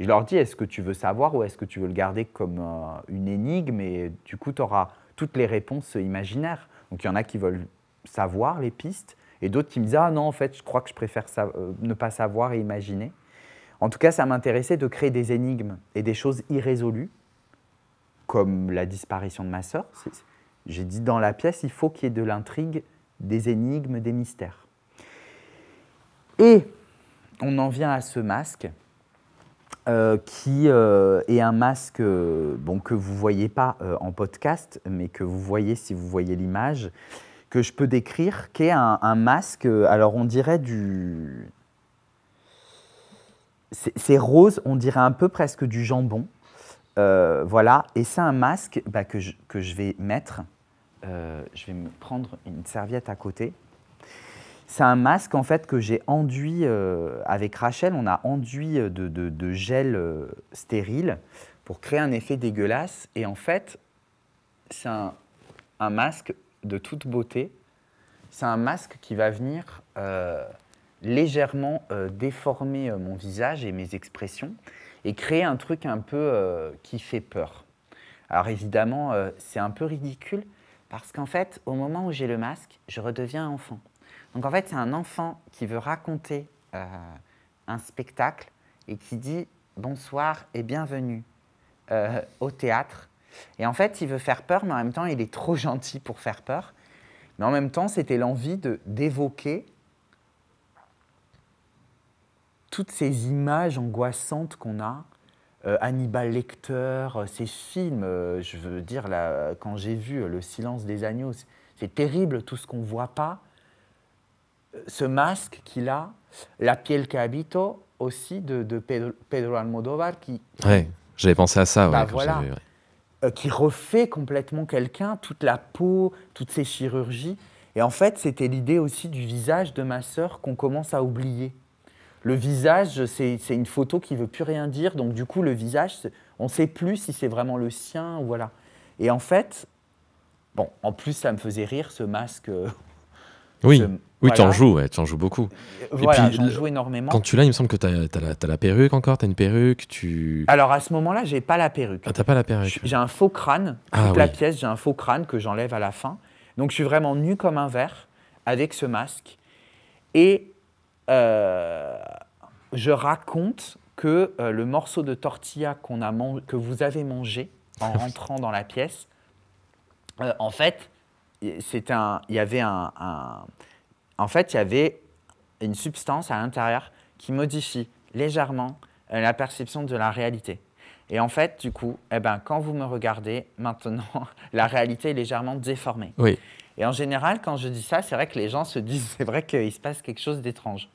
Je leur dis Est-ce que tu veux savoir ou est-ce que tu veux le garder comme euh, une énigme Et du coup, tu auras toutes les réponses imaginaires. Donc il y en a qui veulent savoir les pistes et d'autres qui me disaient Ah non, en fait, je crois que je préfère euh, ne pas savoir et imaginer. En tout cas, ça m'intéressait de créer des énigmes et des choses irrésolues, comme la disparition de ma sœur. J'ai dit dans la pièce, il faut qu'il y ait de l'intrigue, des énigmes, des mystères. Et on en vient à ce masque, euh, qui euh, est un masque bon, que vous ne voyez pas en podcast, mais que vous voyez si vous voyez l'image que je peux décrire, qui est un, masque, euh, alors on dirait du... C'est rose, on dirait un peu presque du jambon. Euh, voilà, et c'est un masque bah, que, je, que, je, vais mettre. Euh, je vais me prendre une serviette à côté. C'est un masque en fait que j'ai enduit avec Rachel. On a enduit de, de, de gel stérile pour créer un effet dégueulasse. Et en fait, c'est un, un masque de toute beauté, c'est un masque qui va venir euh, légèrement euh, déformer euh, mon visage et mes expressions et créer un truc un peu qui fait peur. Alors évidemment, c'est un peu ridicule parce qu'en fait, au moment où j'ai le masque, je redeviens enfant. Donc en fait, c'est un enfant qui veut raconter un spectacle et qui dit bonsoir et bienvenue au théâtre et en fait, il veut faire peur, mais en même temps, il est trop [laughs] gentil pour faire peur. Mais en même temps, c'était l'envie de, d'évoquer toutes ces images angoissantes qu'on a. Euh, Hannibal Lecter, euh, ces films, euh, je veux dire, quand j'ai vu Le silence des agneaux, c'est terrible tout ce qu'on ne voit pas. Ce masque qu'il a, La piel que habito, aussi de, Pedro, Almodovar. Qui, ouais, j'avais pensé à ça. Bah, voilà. Vu, euh, qui refait complètement quelqu'un, toute la peau, toutes ses chirurgies. Et en fait, c'était l'idée aussi du visage de ma sœur qu'on commence à oublier. Le visage, c'est une photo qui veut plus rien dire, donc du coup, le visage, on ne sait plus si c'est vraiment le sien, voilà. Et en fait, bon, en plus, ça me faisait rire ce masque euh, oui. Oui, tu en joues, tu en joues beaucoup. Euh, voilà, j'en joue énormément. Quand tu l'as, il me semble que tu as, la perruque encore, tu as une perruque, tu... Alors à ce moment-là, j'ai pas la perruque. Ah, pas la perruque. J'ai un faux crâne, ah toute la pièce, j'ai un faux crâne que j'enlève à la fin. Donc je suis vraiment nu comme un verre, avec ce masque. Et euh, je raconte que euh, le morceau de tortilla qu'on a que vous avez mangé en [laughs] rentrant dans la pièce, en fait, il y avait en fait, il y avait une substance à l'intérieur qui modifie légèrement euh, la perception de la réalité. Et en fait, du coup, eh ben, quand vous me regardez, [laughs] maintenant, la réalité est légèrement déformée. Et en général, quand je dis ça, c'est vrai que les gens se disent, c'est vrai qu'il se passe quelque chose d'étrange.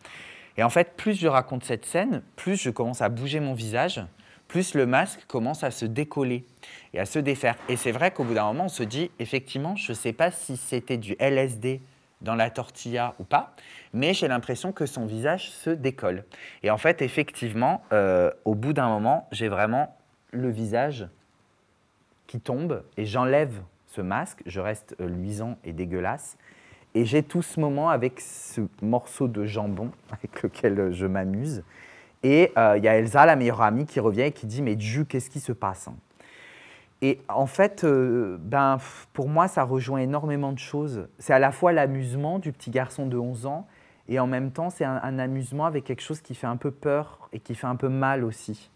Et en fait, plus je raconte cette scène, plus je commence à bouger mon visage, plus le masque commence à se décoller et à se défaire. Et c'est vrai qu'au bout d'un moment, on se dit, effectivement, je ne sais pas si c'était du LSD dans la tortilla ou pas, mais j'ai l'impression que son visage se décolle. Et en fait, effectivement, euh, au bout d'un moment, j'ai vraiment le visage qui tombe et j'enlève ce masque, je reste euh, luisant et dégueulasse. Et j'ai tout ce moment avec ce morceau de jambon [laughs] avec lequel euh, je m'amuse. Et euh, il y a Elsa, la meilleure amie, qui revient et qui dit Mais Dieu, qu'est-ce qui se passe hein? Et en fait, euh, ben, pour moi, ça rejoint énormément de choses. C'est à la fois l'amusement du petit garçon de 11 ans, et en même temps, c'est un, amusement avec quelque chose qui fait un peu peur et qui fait un peu mal aussi.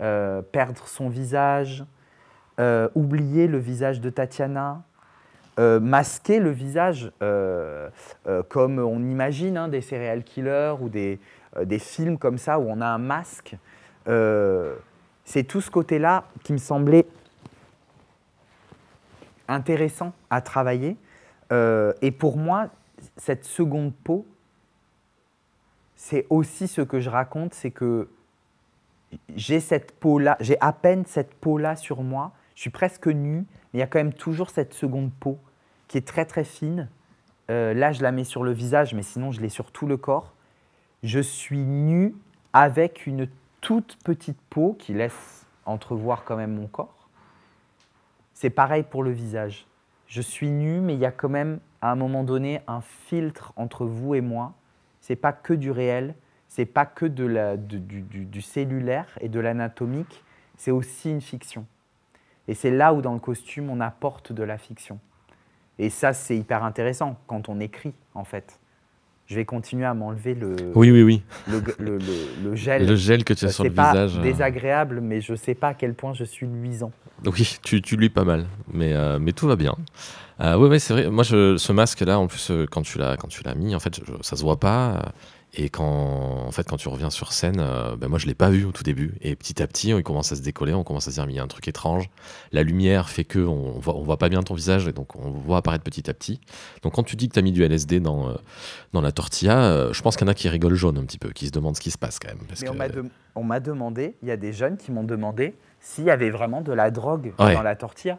Euh, perdre son visage, oublier le visage de Tatiana, masquer le visage comme on imagine hein, des serial killers ou des, euh, des films comme ça où on a un masque. Euh, c'est tout ce côté-là qui me semblait intéressant à travailler. Euh, et pour moi, cette seconde peau, c'est aussi ce que je raconte, c'est que j'ai cette peau-là, j'ai à peine cette peau-là sur moi, je suis presque nue, mais il y a quand même toujours cette seconde peau qui est très très fine. là, je la mets sur le visage, mais sinon, je l'ai sur tout le corps je suis nu avec une toute petite peau qui laisse entrevoir quand même mon corps. C'est pareil pour le visage. Je suis nu, mais il y a quand même à un moment donné un filtre entre vous et moi. C'est pas que du réel, c'est pas que du cellulaire et de l'anatomique, c'est aussi une fiction. Et c'est là où dans le costume on apporte de la fiction. Et ça c'est hyper intéressant quand on écrit en fait je vais continuer à m'enlever le, oui, oui, oui. Le, [laughs] gel. Le gel que tu as sur le visage. pas euh. désagréable, mais je ne sais pas à quel point je suis luisant. Oui, tu, tu luis pas mal, mais, euh, mais tout va bien. Euh, oui, ouais, c'est vrai. Moi, je, ce masque-là, en plus, quand tu l'as mis, en fait, ça ne se voit pas. Et quand, en fait, quand tu reviens sur scène, euh, ben, moi je l'ai pas vu au tout début. Et petit à petit, on commence à se décoller, on commence à se dire, il y a un truc étrange. La lumière fait que on voit, pas bien ton visage et donc on voit apparaître petit à petit. Donc quand tu dis que tu as mis du LSD euh, dans, la tortilla, euh, je pense qu'il y en a qui rigolent jaune un petit peu, qui se demandent ce qui se passe quand même. on m'a demandé, il y a des jeunes qui m'ont demandé, s'il y avait vraiment de la drogue dans la tortilla.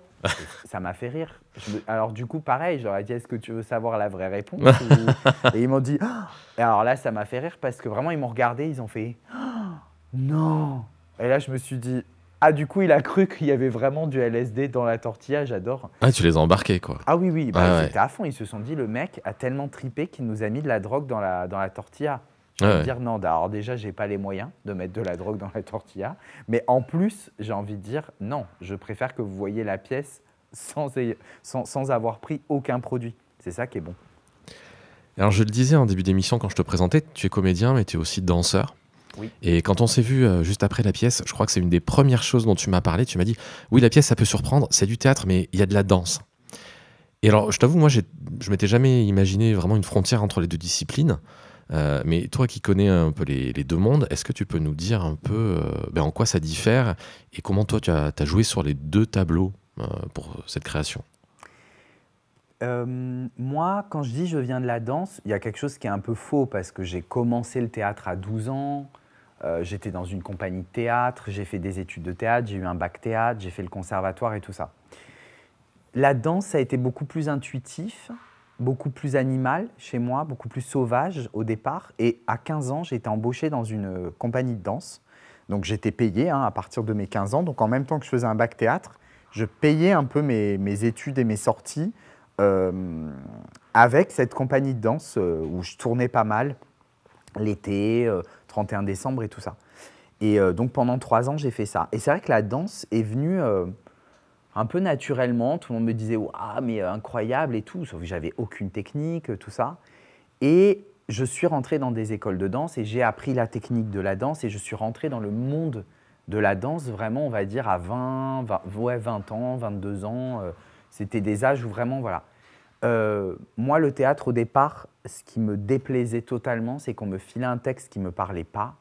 ça m'a fait rire. Alors du coup, pareil, j'aurais dit, est-ce que tu veux savoir la vraie réponse [laughs] Et ils m'ont dit, oh et alors là, ça m'a fait rire parce que vraiment, ils m'ont regardé, ils ont fait, oh! non Et là, je me suis dit, ah, du coup, il a cru qu'il y avait vraiment du LSD dans la tortilla, j'adore. Ah, tu les as embarqués, quoi. Ah oui, oui, bah, ah à fond. Ils se sont dit, le mec a tellement tripé qu'il nous a mis de la drogue dans dans la tortilla. Dire non, bah, alors déjà, j'ai pas les moyens de mettre de la drogue dans la tortilla, mais en plus, j'ai envie de dire non, je préfère que vous voyez la pièce sans, avoir pris aucun produit. C'est ça qui est bon. Alors, je le disais en début d'émission quand je te présentais, tu es comédien, mais tu es aussi danseur. Et quand on s'est vu euh, juste après la pièce, je crois que c'est une des premières choses dont tu m'as parlé. Tu m'as dit Oui, la pièce, ça peut surprendre, c'est du théâtre, mais il y a de la danse. Et alors, je t'avoue, moi, je m'étais jamais imaginé vraiment une frontière entre les deux disciplines. Euh, mais toi qui connais un peu les, deux mondes, est-ce que tu peux nous dire un peu euh, ben, en quoi ça diffère et comment toi tu as, joué sur les deux tableaux euh, pour cette création moi, quand je dis je viens de la danse, il y a quelque chose qui est un peu faux parce que j'ai commencé le théâtre à 12 ans. J'étais dans une compagnie de théâtre, j'ai fait des études de théâtre, j'ai eu un bac théâtre, j'ai fait le conservatoire et tout ça. La danse, ça a été beaucoup plus intuitif beaucoup plus animal chez moi, beaucoup plus sauvage au départ. Et à 15 ans, j'ai été embauché dans une euh, compagnie de danse. Donc j'étais payé hein, à partir de mes 15 ans. Donc en même temps que je faisais un bac théâtre, je payais un peu mes, études et mes sorties euh, avec cette compagnie de danse euh, où je tournais pas mal l'été, 31 décembre et tout ça. Et donc pendant trois ans, j'ai fait ça. Et c'est vrai que la danse est venue un peu naturellement. Tout le monde me disait Waouh, mais euh, incroyable et tout, sauf que j'avais aucune technique, tout ça. Et je suis rentré dans des écoles de danse et j'ai appris la technique de la danse et je suis rentré dans le monde de la danse vraiment, on va dire, à 20, 20, ans, 22 ans. Euh, c'était des âges où vraiment, voilà. Euh, moi, le théâtre, au départ, ce qui me déplaisait totalement, c'est qu'on me filait un texte qui ne me parlait pas.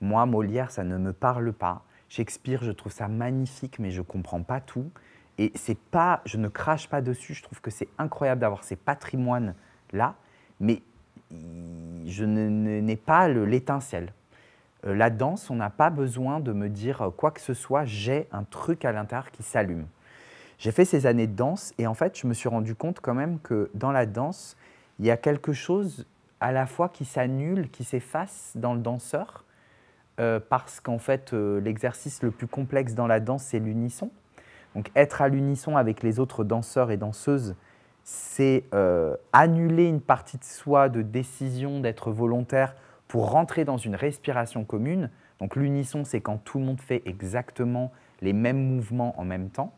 Moi, Molière, ça ne me parle pas. Shakespeare, je trouve ça magnifique, mais je ne comprends pas tout. Et c'est pas, je ne crache pas dessus, je trouve que c'est incroyable d'avoir ces patrimoines-là, mais je n'ai pas l'étincelle. Euh, la danse, on n'a pas besoin de me dire euh, quoi que ce soit, j'ai un truc à l'intérieur qui s'allume. J'ai fait ces années de danse et en fait, je me suis rendu compte quand même que dans la danse, il y a quelque chose à la fois qui s'annule, qui s'efface dans le danseur, euh, parce qu'en fait, l'exercice le plus complexe dans la danse, c'est l'unisson. Donc être à l'unisson avec les autres danseurs et danseuses, c'est euh, annuler une partie de soi de décision d'être volontaire pour rentrer dans une respiration commune. Donc l'unisson, c'est quand tout le monde fait exactement les mêmes mouvements en même temps.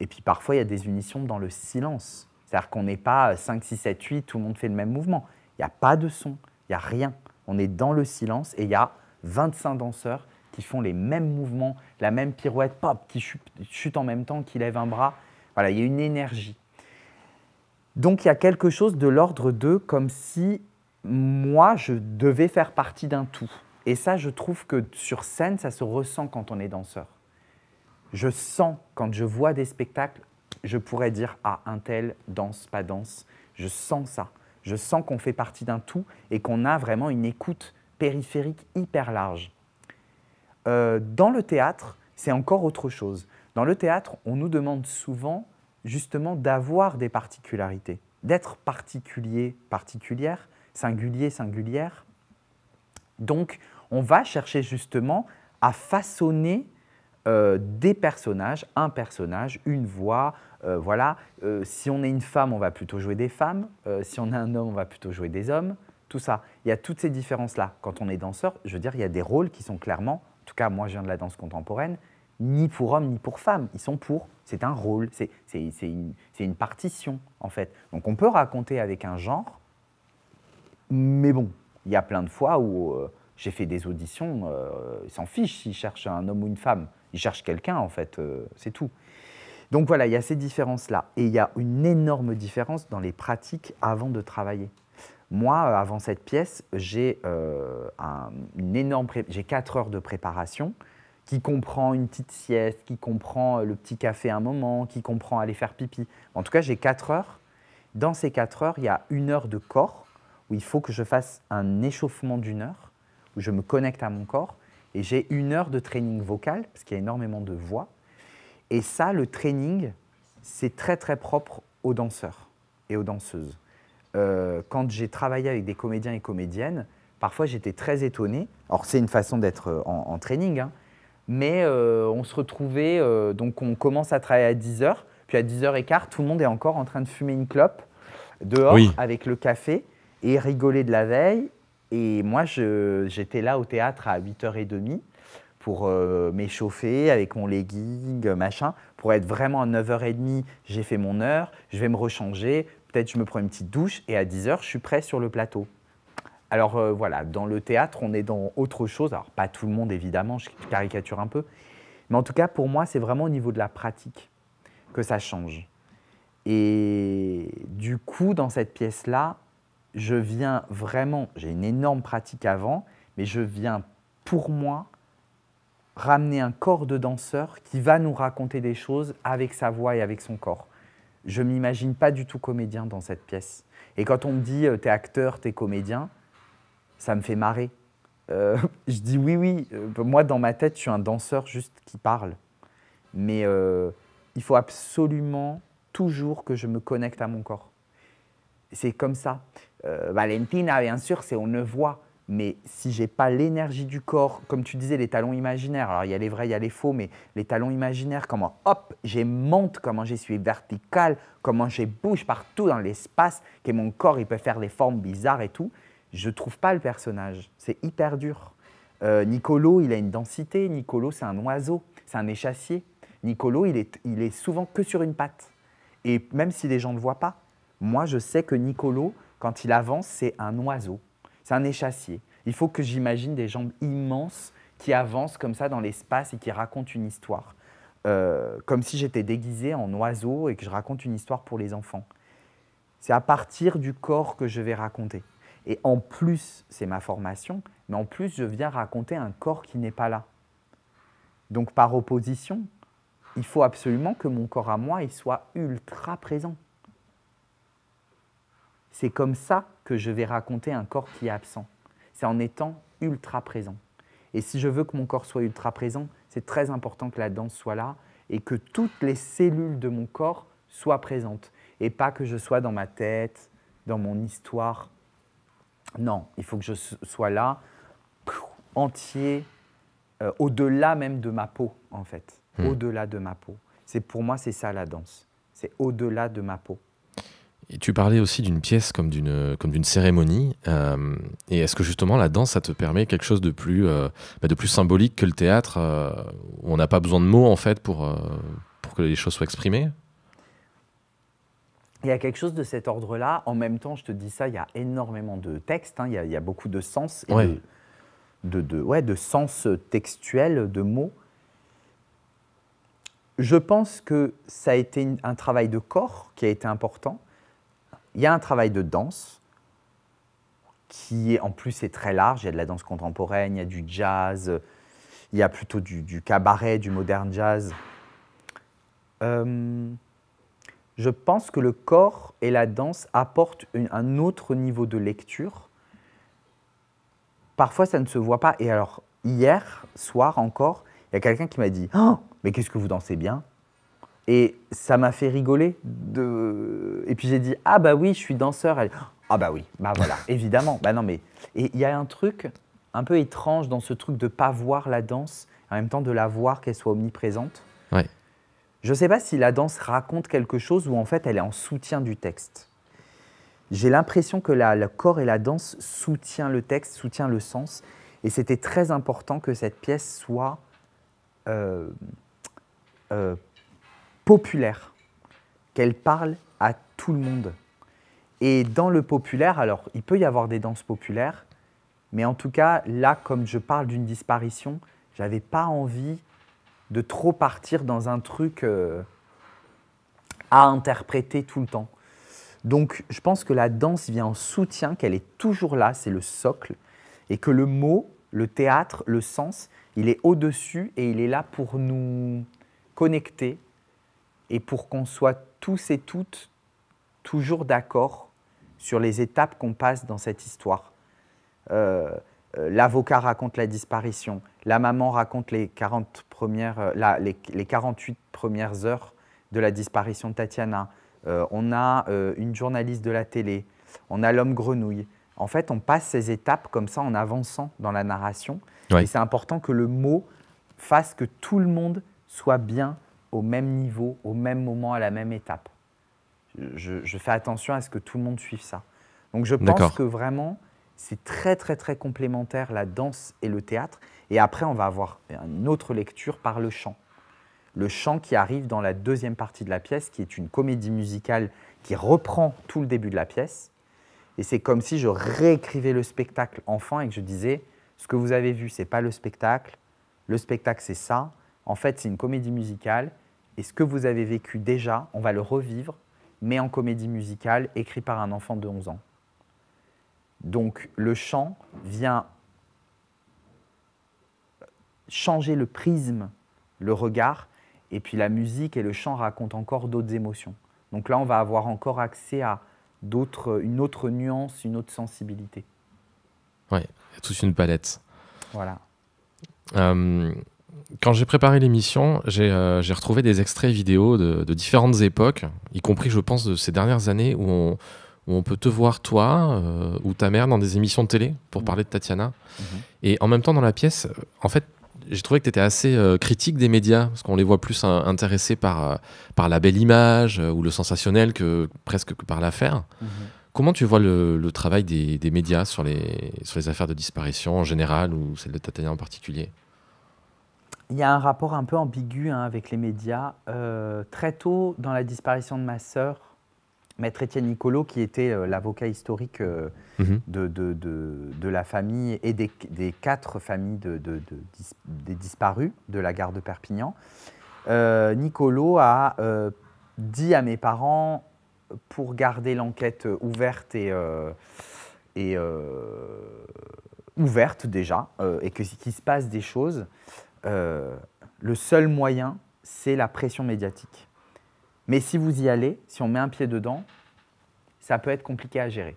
Et puis parfois, il y a des unisons dans le silence. C'est-à-dire qu'on n'est pas 5, 6, 7, 8, tout le monde fait le même mouvement. Il n'y a pas de son, il n'y a rien. On est dans le silence et il y a 25 danseurs qui font les mêmes mouvements, la même pirouette, pop, qui chute, en même temps, qui lève un bras. Voilà, il y a une énergie. Donc il y a quelque chose de l'ordre de comme si moi, je devais faire partie d'un tout. Et ça, je trouve que sur scène, ça se ressent quand on est danseur. Je sens, quand je vois des spectacles, je pourrais dire Ah, un tel danse, pas danse. Je sens ça. Je sens qu'on fait partie d'un tout et qu'on a vraiment une écoute périphérique hyper large. Euh, dans le théâtre, c'est encore autre chose. Dans le théâtre, on nous demande souvent justement d'avoir des particularités, d'être particulier, particulière, singulier, singulière. Donc, on va chercher justement à façonner euh, des personnages, un personnage, une voix. Euh, voilà, si on est une femme, on va plutôt jouer des femmes. si on est un homme, on va plutôt jouer des hommes. Tout ça. Il y a toutes ces différences-là. Quand on est danseur, je veux dire, il y a des rôles qui sont clairement en tout cas moi je viens de la danse contemporaine, ni pour hommes ni pour femmes. Ils sont pour. C'est un rôle, c'est une, partition en fait. Donc on peut raconter avec un genre, mais bon, il y a plein de fois où euh, j'ai fait des auditions, euh, ils s'en fichent s'ils cherchent un homme ou une femme. Ils cherchent quelqu'un en fait, euh, c'est tout. Donc voilà, il y a ces différences-là. Et il y a une énorme différence dans les pratiques avant de travailler. Moi, euh, avant cette pièce, j'ai euh, énorme j'ai 4 heures de préparation qui comprend une petite sieste, qui comprend euh, le petit café un moment, qui comprend aller faire pipi. En tout cas, j'ai 4 heures. Dans ces 4 heures, il y a une heure de corps où il faut que je fasse un échauffement d'une heure, où je me connecte à mon corps, et j'ai une heure de training vocal, parce qu'il y a énormément de voix. Et ça, le training, c'est très très propre aux danseurs et aux danseuses. Euh, quand j'ai travaillé avec des comédiens et comédiennes, parfois j'étais très étonné. Alors c'est une façon d'être euh, en, training, hein. mais euh, on se retrouvait, donc on commence à travailler à 10h, puis à 10h15, tout le monde est encore en train de fumer une clope dehors avec le café et rigoler de la veille. Et moi, j'étais là au théâtre à 8h30 pour m'échauffer avec mon legging, machin, pour être vraiment à 9h30, j'ai fait mon heure, je vais me rechanger, je me prends une petite douche et à 10h, je suis prêt sur le plateau. Alors euh, voilà, dans le théâtre, on est dans autre chose. Alors pas tout le monde évidemment, je caricature un peu. Mais en tout cas, pour moi, c'est vraiment au niveau de la pratique que ça change. Et du coup, dans cette pièce-là, je viens vraiment, j'ai une énorme pratique avant, mais je viens pour moi ramener un corps de danseur qui va nous raconter des choses avec sa voix et avec son corps je ne m'imagine pas du tout comédien dans cette pièce. Et quand on me dit euh, t'es acteur, t'es comédien, ça me fait marrer. Euh, [laughs] je dis oui, oui. Euh, moi, dans ma tête, je suis un danseur juste qui parle. Mais il faut absolument toujours que je me connecte à mon corps. C'est comme ça. Valentina, bien sûr, c'est on ne voit. Mais si j'ai pas l'énergie du corps, comme tu disais, les talons imaginaires, alors il y a les vrais, il y a les faux, mais les talons imaginaires, comment hop, j'ai monte, comment je suis vertical, comment je bouge partout dans l'espace, que mon corps il peut faire des formes bizarres et tout, je ne trouve pas le personnage. C'est hyper dur. Euh, Nicolo, il a une densité. Nicolo, c'est un oiseau, c'est un échassier. Nicolo, il est, il est souvent que sur une patte. Et même si les gens ne voient pas, moi, je sais que Nicolo, quand il avance, c'est un oiseau. C'est un échassier. Il faut que j'imagine des jambes immenses qui avancent comme ça dans l'espace et qui racontent une histoire. Euh, comme si j'étais déguisé en oiseau et que je raconte une histoire pour les enfants. C'est à partir du corps que je vais raconter. Et en plus, c'est ma formation, mais en plus, je viens raconter un corps qui n'est pas là. Donc par opposition, il faut absolument que mon corps à moi, il soit ultra présent. C'est comme ça que je vais raconter un corps qui est absent. C'est en étant ultra présent. Et si je veux que mon corps soit ultra présent, c'est très important que la danse soit là et que toutes les cellules de mon corps soient présentes. Et pas que je sois dans ma tête, dans mon histoire. Non, il faut que je sois là, entier, euh, au-delà même de ma peau, en fait. Hmm. Au-delà de ma peau. C'est Pour moi, c'est ça la danse. C'est au-delà de ma peau. Et tu parlais aussi d'une pièce comme d'une comme d'une cérémonie. Euh, et est-ce que justement la danse, ça te permet quelque chose de plus euh, bah, de plus symbolique que le théâtre euh, où On n'a pas besoin de mots en fait pour pour que les choses soient exprimées. Il y a quelque chose de cet ordre-là. En même temps, je te dis ça, il y a énormément de textes. Hein. il, y a, beaucoup de sens, de, de, de, ouais, de sens textuel, de mots. Je pense que ça a été un travail de corps qui a été important il y a un travail de danse qui est, en plus est très large. Il y a de la danse contemporaine, il y a du jazz, il y a plutôt du, cabaret, du modern jazz. Euh, je pense que le corps et la danse apportent un autre niveau de lecture. Parfois, ça ne se voit pas. Et alors, hier soir encore, il y a quelqu'un qui m'a dit oh, Mais qu'est-ce que vous dansez bien et ça m'a fait rigoler. De... Et puis j'ai dit Ah bah oui, je suis danseur. Ah bah oui, bah voilà, [laughs] évidemment. Bah non, mais. Et il y a un truc un peu étrange dans ce truc de pas voir la danse, en même temps de la voir, qu'elle soit omniprésente. Je ne sais pas si la danse raconte quelque chose ou en fait elle est en soutien du texte. J'ai l'impression que le corps et la danse soutient le texte, soutient le sens. Et c'était très important que cette pièce soit euh, euh, populaire, qu'elle parle à tout le monde. Et dans le populaire, alors il peut y avoir des danses populaires, mais en tout cas, là, comme je parle d'une disparition, j'avais pas envie de trop partir dans un truc euh, à interpréter tout le temps. Donc je pense que la danse vient en soutien, qu'elle est toujours là, c'est le socle, et que le mot, le théâtre, le sens, il est au-dessus et il est là pour nous connecter et pour qu'on soit tous et toutes toujours d'accord sur les étapes qu'on passe dans cette histoire. Euh, euh, l'avocat raconte la disparition, la maman raconte les, 40 premières, euh, les, 48 premières heures de la disparition de Tatiana, on a une journaliste de la télé, on a l'homme grenouille. En fait, on passe ces étapes comme ça en avançant dans la narration. Et c'est important que le mot fasse que tout le monde soit bien au même niveau, au même moment, à la même étape. Je, fais attention à ce que tout le monde suive ça. Donc je pense que vraiment, c'est très très très complémentaire la danse et le théâtre. Et après, on va avoir une autre lecture par le chant. Le chant qui arrive dans la deuxième partie de la pièce, qui est une comédie musicale qui reprend tout le début de la pièce. Et c'est comme si je réécrivais le spectacle enfant et que je disais, ce que vous avez vu, c'est pas le spectacle. Le spectacle, c'est ça. En fait, c'est une comédie musicale et ce que vous avez vécu déjà, on va le revivre, mais en comédie musicale, écrit par un enfant de 11 ans. Donc le chant vient changer le prisme, le regard, et puis la musique et le chant racontent encore d'autres émotions. Donc là, on va avoir encore accès à d'autres, une autre nuance, une autre sensibilité. Oui, toute une palette. Voilà. Euh, quand j'ai préparé l'émission, j'ai euh, retrouvé des extraits vidéo de, différentes époques, y compris, je pense, de ces dernières années où on, peut te voir, toi euh, ou ta mère, dans des émissions de télé pour mhm. parler de Tatiana. Mhm. Et en même temps, dans la pièce, euh, en fait, j'ai trouvé que tu étais assez critique des médias, parce qu'on les voit plus intéressés par, la belle image ou le sensationnel que presque que par l'affaire. Mhm. Comment tu vois le, travail des, médias sur les, sur les affaires de disparition en général ou celle de Tatiana en particulier il y a un rapport un peu ambigu hein, avec les médias. Euh, très tôt, dans la disparition de ma sœur, Maître Étienne Nicolo, qui était euh, l'avocat historique euh, mhm. de, de, de, la famille et des, des quatre familles de des disparus de la gare de Perpignan, Nicolo a dit à mes parents, pour garder l'enquête ouverte et, et ouverte déjà, et qu'il se passe des choses, euh, le seul moyen, c'est la pression médiatique. Mais si vous y allez, si on met un pied dedans, ça peut être compliqué à gérer.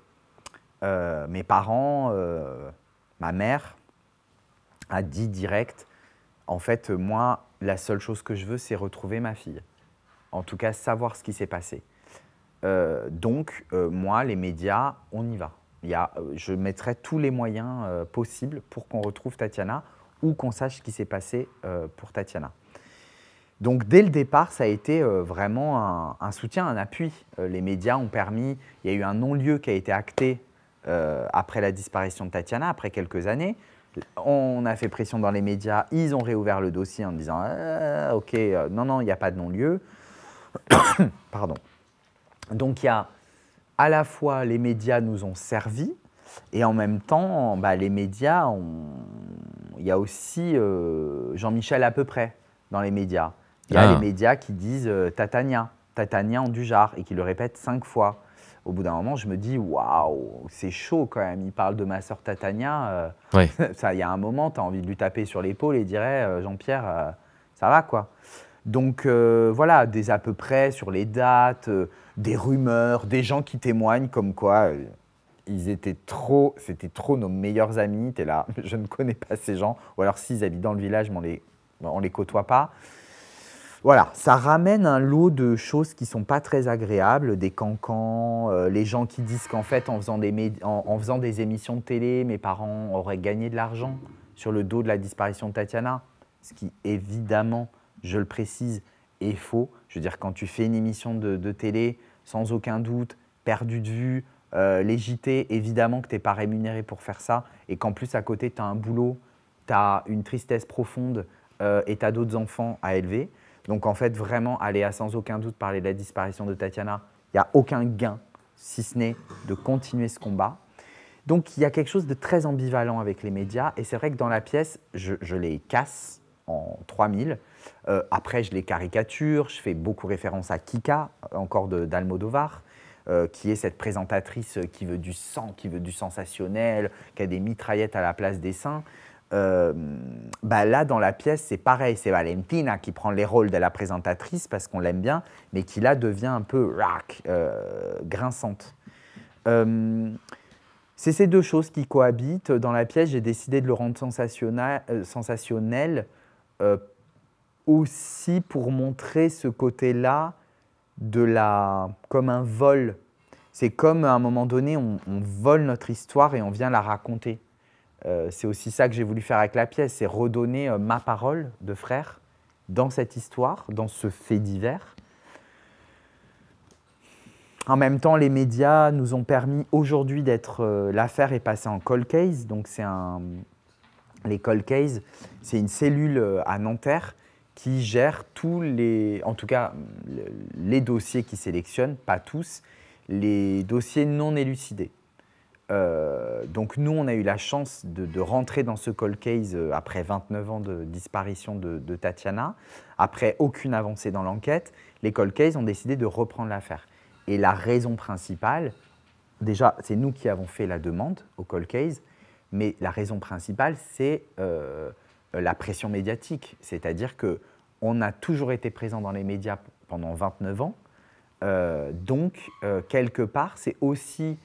Euh, mes parents, euh, ma mère a dit direct, en fait, moi, la seule chose que je veux, c'est retrouver ma fille. En tout cas, savoir ce qui s'est passé. donc, moi, les médias, on y va. Il y a, je mettrai tous les moyens possibles pour qu'on retrouve Tatiana ou qu'on sache ce qui s'est passé euh, pour Tatiana. Donc dès le départ, ça a été euh, vraiment un, soutien, un appui. Euh, les médias ont permis, il y a eu un non-lieu qui a été acté après la disparition de Tatiana, après quelques années. On a fait pression dans les médias, ils ont réouvert le dossier en disant ah, Ok, non, non, il n'y a pas de non-lieu. [coughs] Pardon. Donc il y a à la fois les médias nous ont servi, et en même temps, bah, les médias ont, il y a aussi euh, Jean-Michel à peu près dans les médias. Il y a ah. les médias qui disent Tatania, euh, Tatania en Dujar, et qui le répètent cinq fois. Au bout d'un moment, je me dis waouh, c'est chaud quand même. Il parle de ma sœur Tatania. Euh, [laughs] ça, il y a un moment, tu as envie de lui taper sur l'épaule et dirais Jean-Pierre, ça va quoi. Donc voilà, des à peu près sur les dates, des rumeurs, des gens qui témoignent comme quoi ils étaient trop, c'était trop nos meilleurs amis. es là, [laughs] je ne connais pas ces gens. Ou alors s'ils habitent dans le village, mais on les, les côtoie pas. Voilà, ça ramène un lot de choses qui sont pas très agréables, des cancans, euh, les gens qui disent qu'en fait, en faisant, des émissions de télé, mes parents auraient gagné de l'argent sur le dos de la disparition de Tatiana. Ce qui, évidemment, je le précise, est faux. Je veux dire, quand tu fais une émission de, de télé, sans aucun doute, perdu de vue, l'égiter euh, les évidemment que tu n'es pas rémunéré pour faire ça et qu'en plus à côté, tu as un boulot, tu as une tristesse profonde euh, et tu as d'autres enfants à élever. Donc en fait, vraiment, aller à sans aucun doute parler de la disparition de Tatiana, il n'y a aucun gain, si ce n'est de continuer ce combat. Donc il y a quelque chose de très ambivalent avec les médias et c'est vrai que dans la pièce, je, les casse en 3000. Euh, après, je les caricature, je fais beaucoup référence à Kika, encore de d'Almodovar. Euh, qui est cette présentatrice qui veut du sang, qui veut du sensationnel, qui a des mitraillettes à la place des seins. Euh, bah là, dans la pièce, c'est pareil. C'est Valentina qui prend les rôles de la présentatrice parce qu'on l'aime bien, mais qui là devient un peu euh, grinçante. c'est ces deux choses qui cohabitent. Dans la pièce, j'ai décidé de le rendre sensationnel aussi pour montrer ce côté-là de la, comme un vol. C'est comme à un moment donné, on, vole notre histoire et on vient la raconter. Euh, c'est aussi ça que j'ai voulu faire avec la pièce, c'est redonner euh, ma parole de frère dans cette histoire, dans ce fait divers. En même temps, les médias nous ont permis aujourd'hui d'être... Euh, l'affaire est passée en call case, donc c'est un... Les call c'est une cellule à Nanterre qui gère tous les, en tout cas les dossiers qui sélectionnent, pas tous, les dossiers non élucidés. Euh, donc nous, on a eu la chance de, rentrer dans ce cold case euh, après 29 ans de disparition de, Tatiana, après aucune avancée dans l'enquête, les cold cases ont décidé de reprendre l'affaire. Et la raison principale, déjà, c'est nous qui avons fait la demande au cold case, mais la raison principale, c'est euh, la pression médiatique. C'est-à-dire que on a toujours été présent dans les médias pendant 29 ans. Euh, donc, euh, quelque part, c'est aussi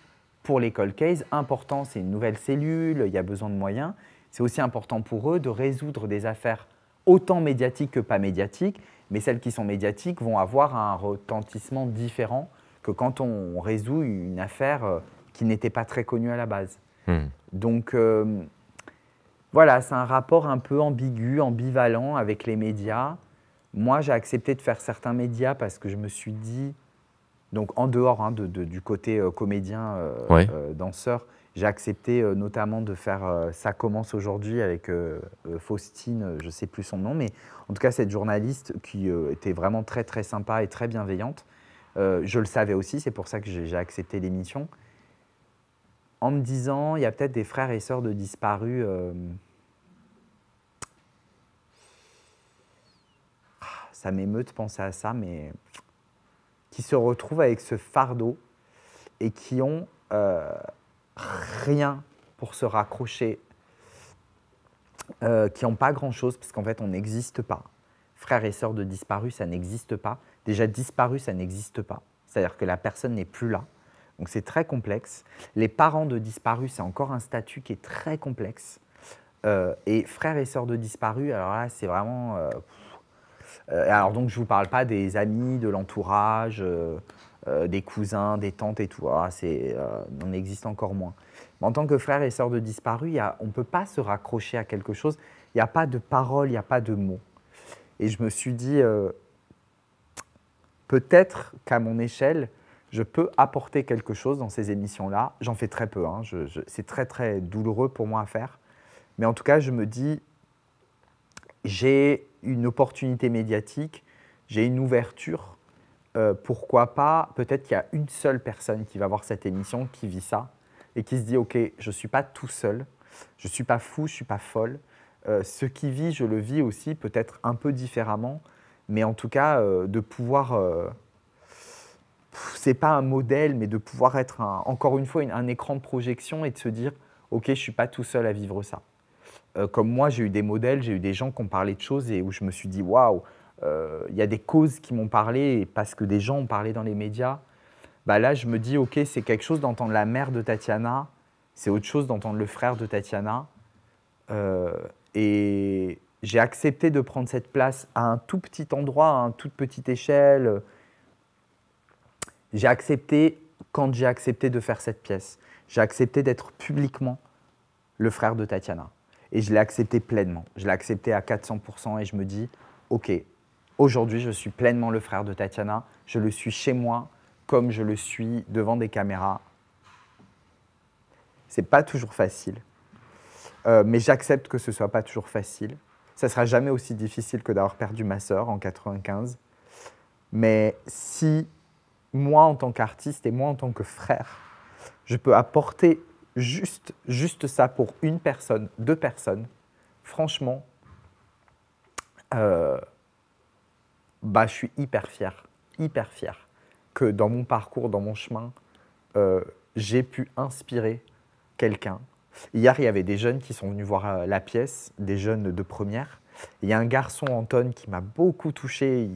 pour les cold case important, c'est une nouvelle cellule, il y a besoin de moyens. C'est aussi important pour eux de résoudre des affaires autant médiatiques que pas médiatiques, mais celles qui sont médiatiques vont avoir un retentissement différent que quand on résout une affaire euh, qui n'était pas très connue à la base. Hmm. Donc voilà, c'est un rapport un peu ambigu, ambivalent avec les médias. Moi, j'ai accepté de faire certains médias parce que je me suis dit, donc en dehors hein, de, du côté euh, comédien, euh, euh, danseur, j'ai accepté notamment de faire Ça commence aujourd'hui avec Faustine, je ne sais plus son nom, mais en tout cas cette journaliste qui était vraiment très très sympa et très bienveillante. je le savais aussi, c'est pour ça que j'ai accepté l'émission. En me disant, il y a peut-être des frères et sœurs de disparus ça m'émeut de penser à ça, mais qui se retrouvent avec ce fardeau et qui ont euh, rien pour se raccrocher, euh, qui n'ont pas grand-chose, parce qu'en fait, on n'existe pas. Frères et sœurs de disparus, ça n'existe pas. Déjà, disparus, ça n'existe pas. C'est-à-dire que la personne n'est plus là. Donc c'est très complexe. Les parents de disparus, c'est encore un statut qui est très complexe. Euh, et frères et sœurs de disparus, alors là, c'est vraiment... Euh, alors donc, je ne vous parle pas des amis, de l'entourage, euh, euh, des cousins, des tantes et tout. Ah, on existe encore moins. en tant que frère et sœur de disparus, on ne peut pas se raccrocher à quelque chose. Il n'y a pas de parole, il n'y a pas de mots. Et je me suis dit, peut-être qu'à mon échelle, je peux apporter quelque chose dans ces émissions-là. J'en fais très peu, hein. c'est très très douloureux pour moi à faire. Mais en tout cas, je me dis, j'ai une opportunité médiatique, j'ai une ouverture. Euh, pourquoi pas Peut-être qu'il y a une seule personne qui va voir cette émission, qui vit ça, et qui se dit, OK, je ne suis pas tout seul, je ne suis pas fou, je ne suis pas folle. Euh, ce qui vit, je le vis aussi, peut-être un peu différemment, mais en tout cas, euh, de pouvoir... c'est pas un modèle, mais de pouvoir être, encore une fois, un écran de projection et de se dire, OK, je ne suis pas tout seul à vivre ça. Euh, comme moi, j'ai eu des modèles, j'ai eu des gens qui ont parlé de choses et où je me suis dit, waouh, euh, il y a des causes qui m'ont parlé parce que des gens ont parlé dans les médias. Bah là, je me dis, ok, c'est quelque chose d'entendre la mère de Tatiana, c'est autre chose d'entendre le frère de Tatiana. Euh, et j'ai accepté de prendre cette place à un tout petit endroit, à une toute petite échelle. J'ai accepté, quand j'ai accepté de faire cette pièce, j'ai accepté d'être publiquement le frère de Tatiana. Et je l'ai accepté pleinement. Je l'ai accepté à 400% et je me dis, OK, aujourd'hui, je suis pleinement le frère de Tatiana. Je le suis chez moi comme je le suis devant des caméras. C'est pas toujours facile. Euh, mais j'accepte que ce soit pas toujours facile. Ça sera jamais aussi difficile que d'avoir perdu ma sœur en 95. Mais si moi, en tant qu'artiste et moi, en tant que frère, je peux apporter juste, juste ça pour une personne, deux personnes, franchement, euh, bah, je suis hyper fier, hyper fier que dans mon parcours, dans mon chemin, euh, j'ai pu inspirer quelqu'un. Hier, il y avait des jeunes qui sont venus voir euh, la pièce, des jeunes de première. Il y a un garçon, Anton, qui m'a beaucoup touché.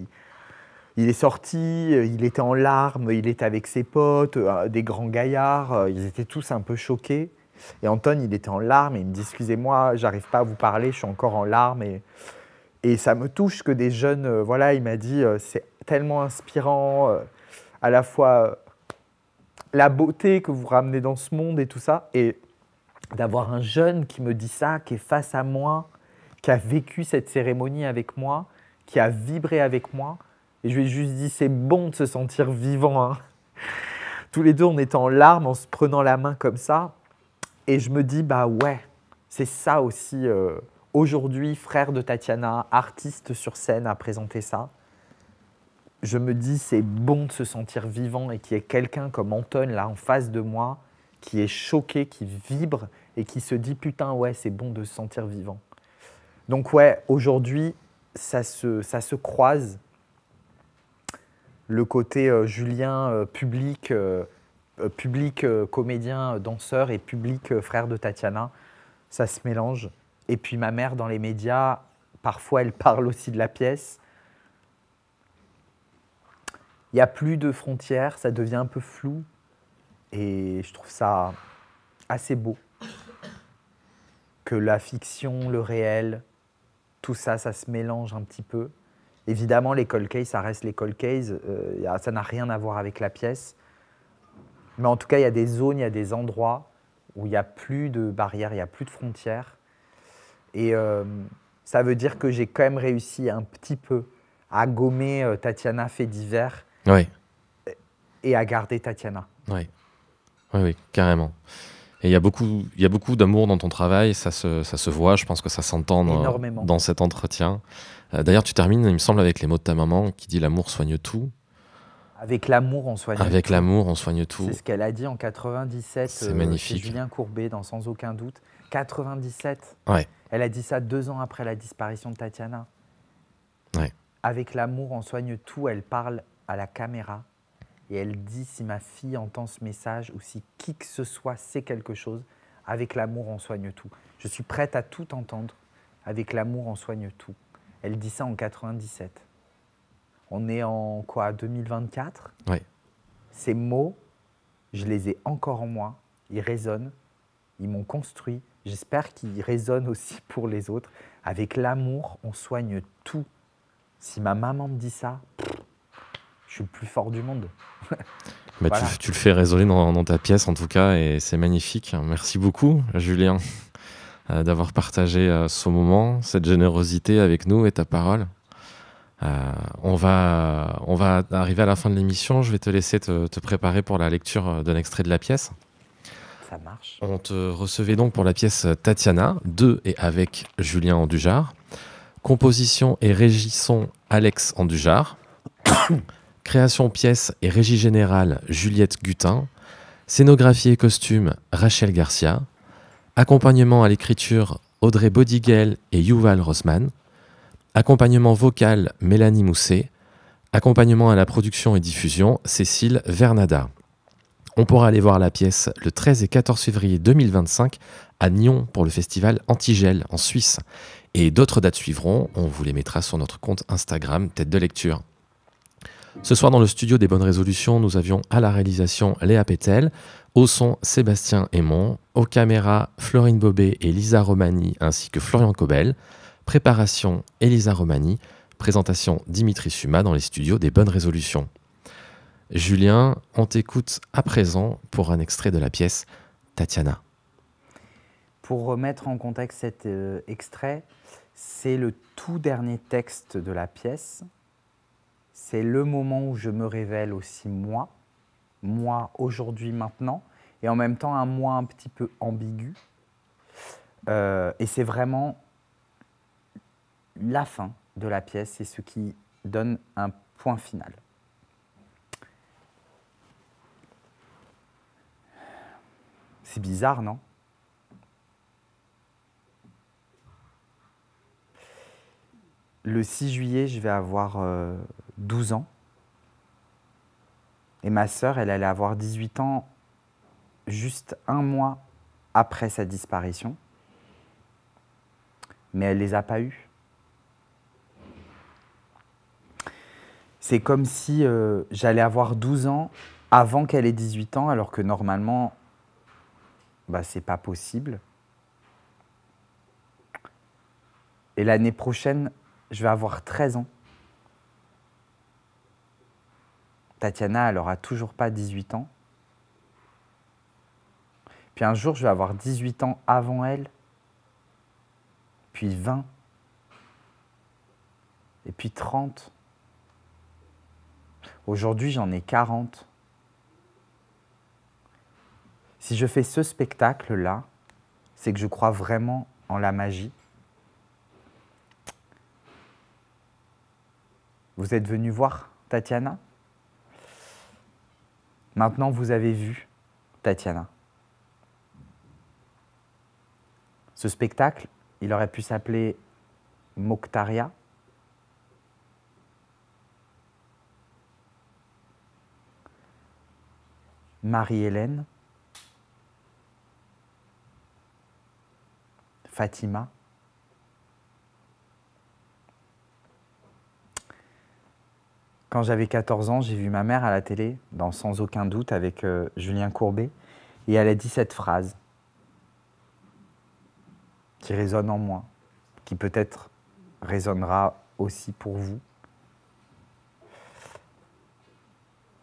Il est sorti, euh, il était en larmes, il était avec ses potes, euh, des grands gaillards, euh, ils étaient tous un peu choqués. Et Anton, il était en larmes il me dit Excusez-moi, j'arrive pas à vous parler, je suis encore en larmes. Et, ça me touche que des jeunes, voilà, il m'a dit C'est tellement inspirant, à la fois la beauté que vous ramenez dans ce monde et tout ça. Et d'avoir un jeune qui me dit ça, qui est face à moi, qui a vécu cette cérémonie avec moi, qui a vibré avec moi. Et je lui ai juste dit, c'est bon de se sentir vivant. Hein. Tous les deux, on était en larmes en se prenant la main comme ça. Et je me dis, bah ouais, c'est ça aussi. Euh, aujourd'hui, frère de Tatiana, artiste sur scène, a présenté ça. Je me dis, c'est bon de se sentir vivant et qu'il y ait quelqu'un comme Anton là en face de moi qui est choqué, qui vibre et qui se dit putain ouais c'est bon de se sentir vivant. Donc ouais aujourd'hui ça se croise le côté euh, Julien euh, public, euh, public comédien, danseur et public frère de Tatiana, ça se mélange. Et puis ma mère dans les médias, parfois elle parle aussi de la pièce. Il n'y a plus de frontières, ça devient un peu flou. Et je trouve ça assez beau. Que la fiction, le réel, tout ça, ça se mélange un petit peu. Évidemment, les cold ça reste les cold cases. Euh, ça n'a rien à voir avec la pièce. Mais en tout cas, il y a des zones, il y a des endroits où il n'y a plus de barrières, il n'y a plus de frontières. Et euh, ça veut dire que j'ai quand même réussi un petit peu à gommer euh, Tatiana fait divers oui. et à garder Tatiana. Oui, oui, oui carrément. Et il y a beaucoup, il y a beaucoup d'amour dans ton travail, ça se, ça se voit, je pense que ça s'entend dans cet entretien. Euh, d'ailleurs, tu termines, il me semble, avec les mots de ta maman qui dit l'amour soigne tout. Avec l'amour, on soigne Avec tout. l'amour, on soigne tout. C'est ce qu'elle a dit en 97. C'est euh, magnifique. Chez Julien Courbet, dans Sans aucun doute. 97. Elle a dit ça deux ans après la disparition de Tatiana. Avec l'amour, on soigne tout. Elle parle à la caméra et elle dit si ma fille entend ce message ou si qui que ce soit sait quelque chose, avec l'amour, on soigne tout. Je suis prête à tout entendre. Avec l'amour, on soigne tout. Elle dit ça en 97. On est en quoi 2024 Oui. Ces mots, je les ai encore en moi. Ils résonnent. Ils m'ont construit. J'espère qu'ils résonnent aussi pour les autres. Avec l'amour, on soigne tout. Si ma maman me dit ça, je suis le plus fort du monde. Mais bah, tu, le fais résonner dans, dans ta pièce en tout cas et c'est magnifique. Merci beaucoup Julien. Euh, d'avoir partagé euh, ce moment, cette générosité avec nous et ta parole. Euh, on, va, on va arriver à la fin de l'émission. Je vais te laisser te, te préparer pour la lecture d'un extrait de la pièce. Ça marche. On te recevait donc pour la pièce Tatiana, de et avec Julien Andujar. Composition et régie son Alex Andujar. [coughs] Création pièce et régie générale Juliette Gutin. Scénographie et costume Rachel Garcia. Accompagnement à l'écriture Audrey Bodigel et Yuval Rosman. Accompagnement vocal Mélanie Mousset. Accompagnement à la production et diffusion Cécile Vernada. On pourra aller voir la pièce le 13 et 14 février 2025 à Nyon pour le festival Antigel en Suisse. Et d'autres dates suivront, on vous les mettra sur notre compte Instagram Tête de lecture. Ce soir dans le studio des Bonnes Résolutions, nous avions à la réalisation Léa Pétel, au son, Sébastien Aymon. Aux caméras, Florine Bobet et Lisa Romani, ainsi que Florian Cobel. Préparation, Elisa Romani. Présentation, Dimitri Suma dans les studios des Bonnes Résolutions. Julien, on t'écoute à présent pour un extrait de la pièce Tatiana. Pour remettre en contexte cet euh, extrait, c'est le tout dernier texte de la pièce. C'est le moment où je me révèle aussi moi moi, aujourd'hui, maintenant, et en même temps un moi un petit peu ambigu. Euh, et c'est vraiment la fin de la pièce, c'est ce qui donne un point final. C'est bizarre, non Le 6 juillet, je vais avoir 12 euh, ans. Et ma sœur, elle allait avoir 18 ans juste un mois après sa disparition. Mais elle ne les a pas eus. C'est comme si euh, j'allais avoir 12 ans avant qu'elle ait 18 ans, alors que normalement, bah, c'est pas possible. Et l'année prochaine, je vais avoir 13 ans. Tatiana, elle aura toujours pas 18 ans. Puis un jour, je vais avoir 18 ans avant elle, puis 20, et puis 30. Aujourd'hui, j'en ai 40. Si je fais ce spectacle-là, c'est que je crois vraiment en la magie. Vous êtes venu voir Tatiana Maintenant, vous avez vu Tatiana. Ce spectacle, il aurait pu s'appeler Mokhtaria. Marie-Hélène, Fatima. Quand j'avais 14 ans, j'ai vu ma mère à la télé, dans Sans aucun doute, avec euh, Julien Courbet, et elle a dit cette phrase qui résonne en moi, qui peut-être résonnera aussi pour vous.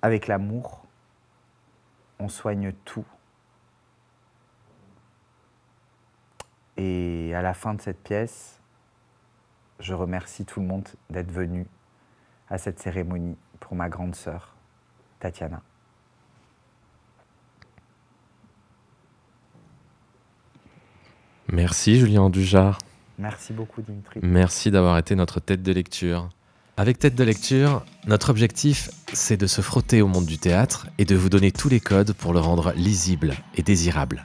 Avec l'amour, on soigne tout. Et à la fin de cette pièce, je remercie tout le monde d'être venu à cette cérémonie pour ma grande sœur, Tatiana. Merci Julien Dujard. Merci beaucoup Dimitri. Merci d'avoir été notre tête de lecture. Avec Tête de lecture, notre objectif, c'est de se frotter au monde du théâtre et de vous donner tous les codes pour le rendre lisible et désirable.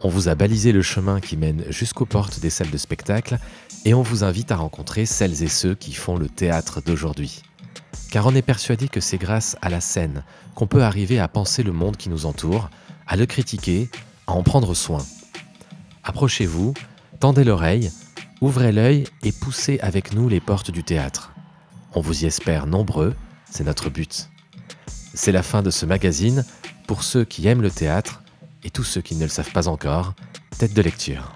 On vous a balisé le chemin qui mène jusqu'aux portes des salles de spectacle et on vous invite à rencontrer celles et ceux qui font le théâtre d'aujourd'hui. Car on est persuadé que c'est grâce à la scène qu'on peut arriver à penser le monde qui nous entoure, à le critiquer, à en prendre soin. Approchez-vous, tendez l'oreille, ouvrez l'œil et poussez avec nous les portes du théâtre. On vous y espère nombreux, c'est notre but. C'est la fin de ce magazine. Pour ceux qui aiment le théâtre, et tous ceux qui ne le savent pas encore, Tête de lecture.